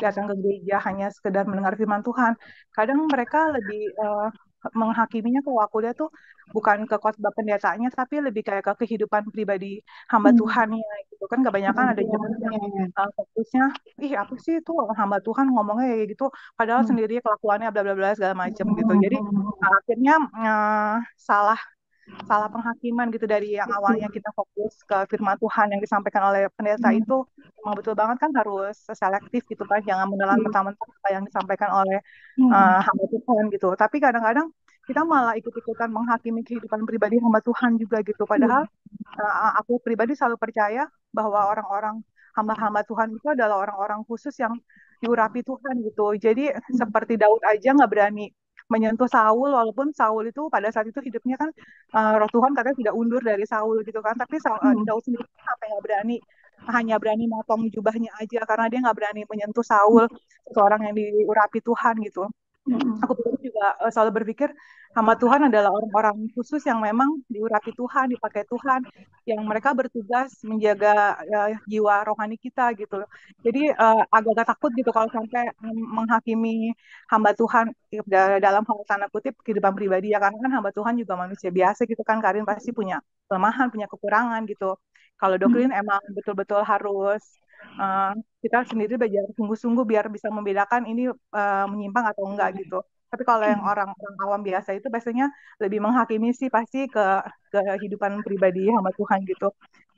datang ke gereja hanya sekedar mendengar firman Tuhan. Kadang mereka lebih uh, menghakiminya ke wakuda tuh bukan ke khotbah pendetanya tapi lebih kayak ke kehidupan pribadi hamba hmm. Tuhan ya gitu kan kebanyakan hmm. ada juga iya, yang iya, iya. eh, fokusnya ih apa sih tuh hamba Tuhan ngomongnya kayak gitu padahal hmm. sendiri kelakuannya bla bla bla segala macam gitu jadi hmm. akhirnya uh, salah salah penghakiman gitu dari yang hmm. awalnya kita fokus ke firman Tuhan yang disampaikan oleh pendeta hmm. itu memang betul banget kan harus selektif gitu kan jangan menelan hmm. mentah-mentah apa yang disampaikan oleh uh, hamba Tuhan gitu tapi kadang-kadang kita malah ikut-ikutan menghakimi kehidupan pribadi hamba Tuhan juga gitu padahal uh, aku pribadi selalu percaya bahwa orang-orang hamba-hamba Tuhan itu adalah orang-orang khusus yang diurapi Tuhan gitu jadi seperti Daud aja nggak berani menyentuh Saul walaupun Saul itu pada saat itu hidupnya kan uh, roh Tuhan katanya tidak undur dari Saul gitu kan tapi Saul, uh, eh, hmm. Daud sendiri kan sampai nggak berani hanya berani motong jubahnya aja karena dia nggak berani menyentuh Saul seorang yang diurapi Tuhan gitu. Hmm. Aku pun juga uh, eh, selalu berpikir hamba Tuhan adalah orang-orang khusus yang memang diurapi Tuhan, dipakai Tuhan, yang mereka bertugas menjaga uh, jiwa rohani kita gitu. Jadi uh, eh, agak-agak takut gitu kalau sampai menghakimi hamba Tuhan ya, dalam hal tanda kutip kehidupan pribadi ya karena kan hamba Tuhan juga manusia biasa gitu kan Karin pasti punya kelemahan, punya kekurangan gitu. Kalau hmm. doktrin hmm. emang betul-betul harus uh, kita sendiri belajar sungguh-sungguh biar bisa membedakan ini uh, menyimpang atau enggak gitu. Tapi kalau yang hmm. orang-orang awam biasa itu biasanya lebih menghakimi sih pasti ke kehidupan pribadi hamba Tuhan gitu.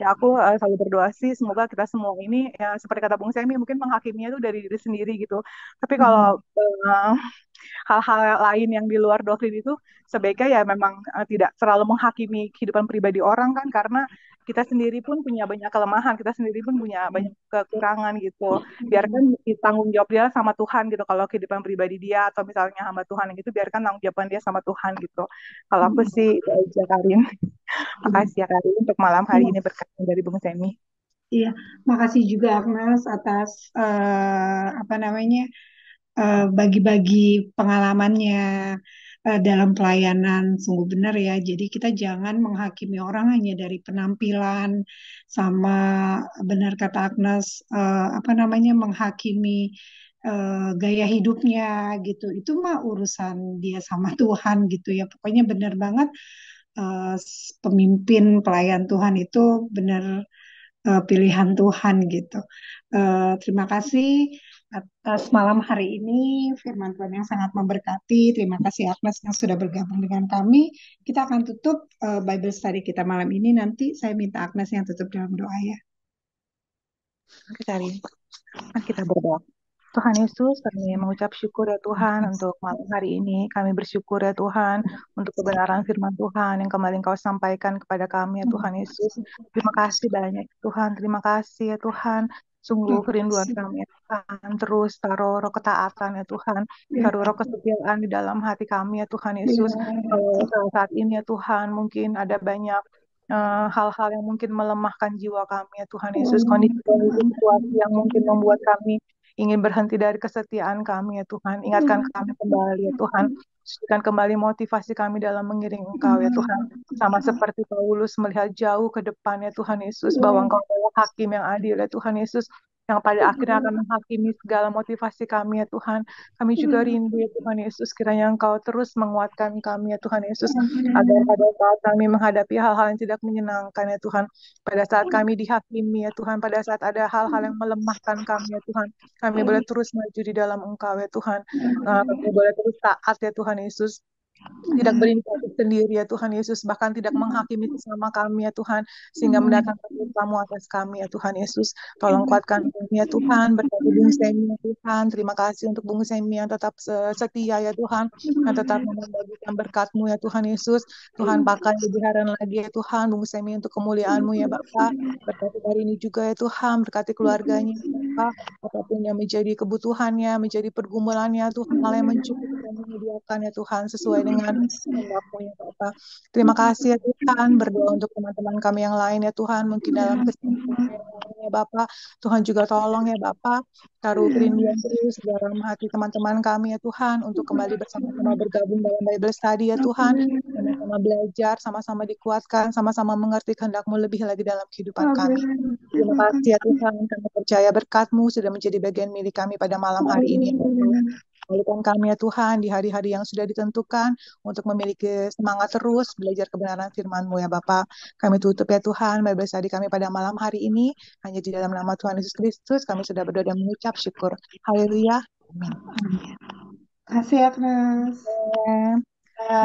Ya aku uh, selalu berdoa sih semoga kita semua ini ya seperti kata Bung Semi mungkin menghakiminya itu dari diri sendiri gitu. Tapi kalau hmm. hal eh, hal-hal lain yang di luar doktrin itu sebaiknya ya memang uh, tidak terlalu menghakimi kehidupan pribadi orang kan karena kita sendiri pun punya banyak kelemahan, kita sendiri pun punya hmm. banyak kekurangan gitu. Hmm. Biarkan tanggung jawab dia sama Tuhan gitu. Kalau kehidupan pribadi dia atau misalnya hamba Tuhan gitu, biarkan tanggung jawaban dia sama Tuhan gitu. Kalau aku hmm. sih itu aja ya Karin. Makasih ya Karin untuk malam hari iya. ini berkat dari Bung Semi. Iya, makasih juga
Agnes atas uh, apa namanya eh, bagi-bagi uh, bagi -bagi pengalamannya. Eh, dalam pelayanan sungguh benar ya. Jadi kita jangan menghakimi orang hanya dari penampilan sama benar kata Agnes uh, apa namanya menghakimi uh, gaya hidupnya gitu. Itu mah urusan dia sama *laughs* Tuhan gitu ya. Pokoknya benar banget uh, pemimpin pelayan Tuhan itu benar uh, pilihan Tuhan gitu. Uh, terima kasih atas malam hari ini. Firman Tuhan yang sangat memberkati. Terima kasih Agnes yang sudah bergabung dengan kami. Kita akan tutup uh, Bible study
kita malam ini. Nanti saya minta Agnes yang tutup dalam doa ya. Oke, Kita kita berdoa. Tuhan Yesus, kami mengucap syukur ya Tuhan untuk malam hari ini. Kami bersyukur ya Tuhan untuk kebenaran firman Tuhan yang kemarin kau sampaikan kepada kami ya Tuhan Yesus. Terima kasih banyak Tuhan, terima kasih ya Tuhan Sungguh iya, kerinduan kami ya Tuhan, terus taruh roh ketaatan ya Tuhan, iya. taruh roh kesetiaan di dalam hati kami ya Tuhan iya. Yesus. Kalau saat ini ya Tuhan mungkin ada banyak eh, hal-hal uh, yang mungkin melemahkan jiwa kami ya Tuhan Yesus kondisi situasi yang mungkin membuat kami ingin berhenti dari kesetiaan kami ya Tuhan. Iya. Ingatkan hmm. kami kembali ya Tuhan. Dan kembali motivasi kami dalam mengiring Engkau ya iya. Tuhan. Sama seperti Paulus melihat jauh ke depan ya Tuhan Yesus. Bahwa iya. Engkau adalah hakim yang adil ya Tuhan Yesus yang pada akhirnya akan menghakimi segala motivasi kami ya Tuhan. Kami juga rindu ya Tuhan Yesus kiranya Engkau terus menguatkan kami ya Tuhan Yesus agar pada saat kami menghadapi hal-hal yang tidak menyenangkan ya Tuhan, pada saat kami dihakimi ya Tuhan, pada saat ada hal-hal yang melemahkan kami ya Tuhan, kami boleh terus maju di dalam Engkau ya Tuhan. Ah, kami boleh terus taat ya Tuhan Yesus tidak hmm. berinisiatif sendiri ya Tuhan Yesus bahkan tidak hmm. menghakimi sesama kami ya Tuhan sehingga hmm. mendatangkan kamu atas kami ya Tuhan Yesus tolong kuatkan kami ya Tuhan berkati Bung Semi ya Tuhan terima kasih untuk Bung Semi yang tetap setia ya Tuhan yang tetap membagikan berkatmu ya Tuhan Yesus Tuhan pakai haran lagi ya Tuhan Bung Semi untuk kemuliaanmu ya Bapak berkati hari ini juga ya Tuhan berkati keluarganya ya Bapak apapun yang menjadi kebutuhannya menjadi pergumulannya Tuhan hal yang mencukupi dan menyediakan ya Tuhan sesuai dengan ya Bapak. Terima kasih ya Tuhan, berdoa untuk teman-teman kami yang lain ya Tuhan, mungkin iya. dalam kesempatan ya Bapak, Tuhan juga tolong ya Bapak, taruh kerinduan iya. terus dalam hati teman-teman kami ya Tuhan, untuk kembali bersama-sama bergabung dalam Bible study ya Tuhan, sama-sama belajar, sama-sama dikuatkan, sama-sama mengerti kehendakmu lebih lagi dalam kehidupan kami. Terima kasih ya Tuhan, kami percaya berkatmu sudah menjadi bagian milik kami pada malam hari ini. Ya Berikan kami ya Tuhan di hari-hari yang sudah ditentukan untuk memiliki semangat terus belajar kebenaran firman-Mu ya Bapak. Kami tutup ya Tuhan, bebas tadi kami pada malam hari ini. Hanya di dalam nama Tuhan Yesus Kristus kami sudah berdoa dan mengucap syukur. Haleluya. Amin. Terima kasih Agnes. Ya,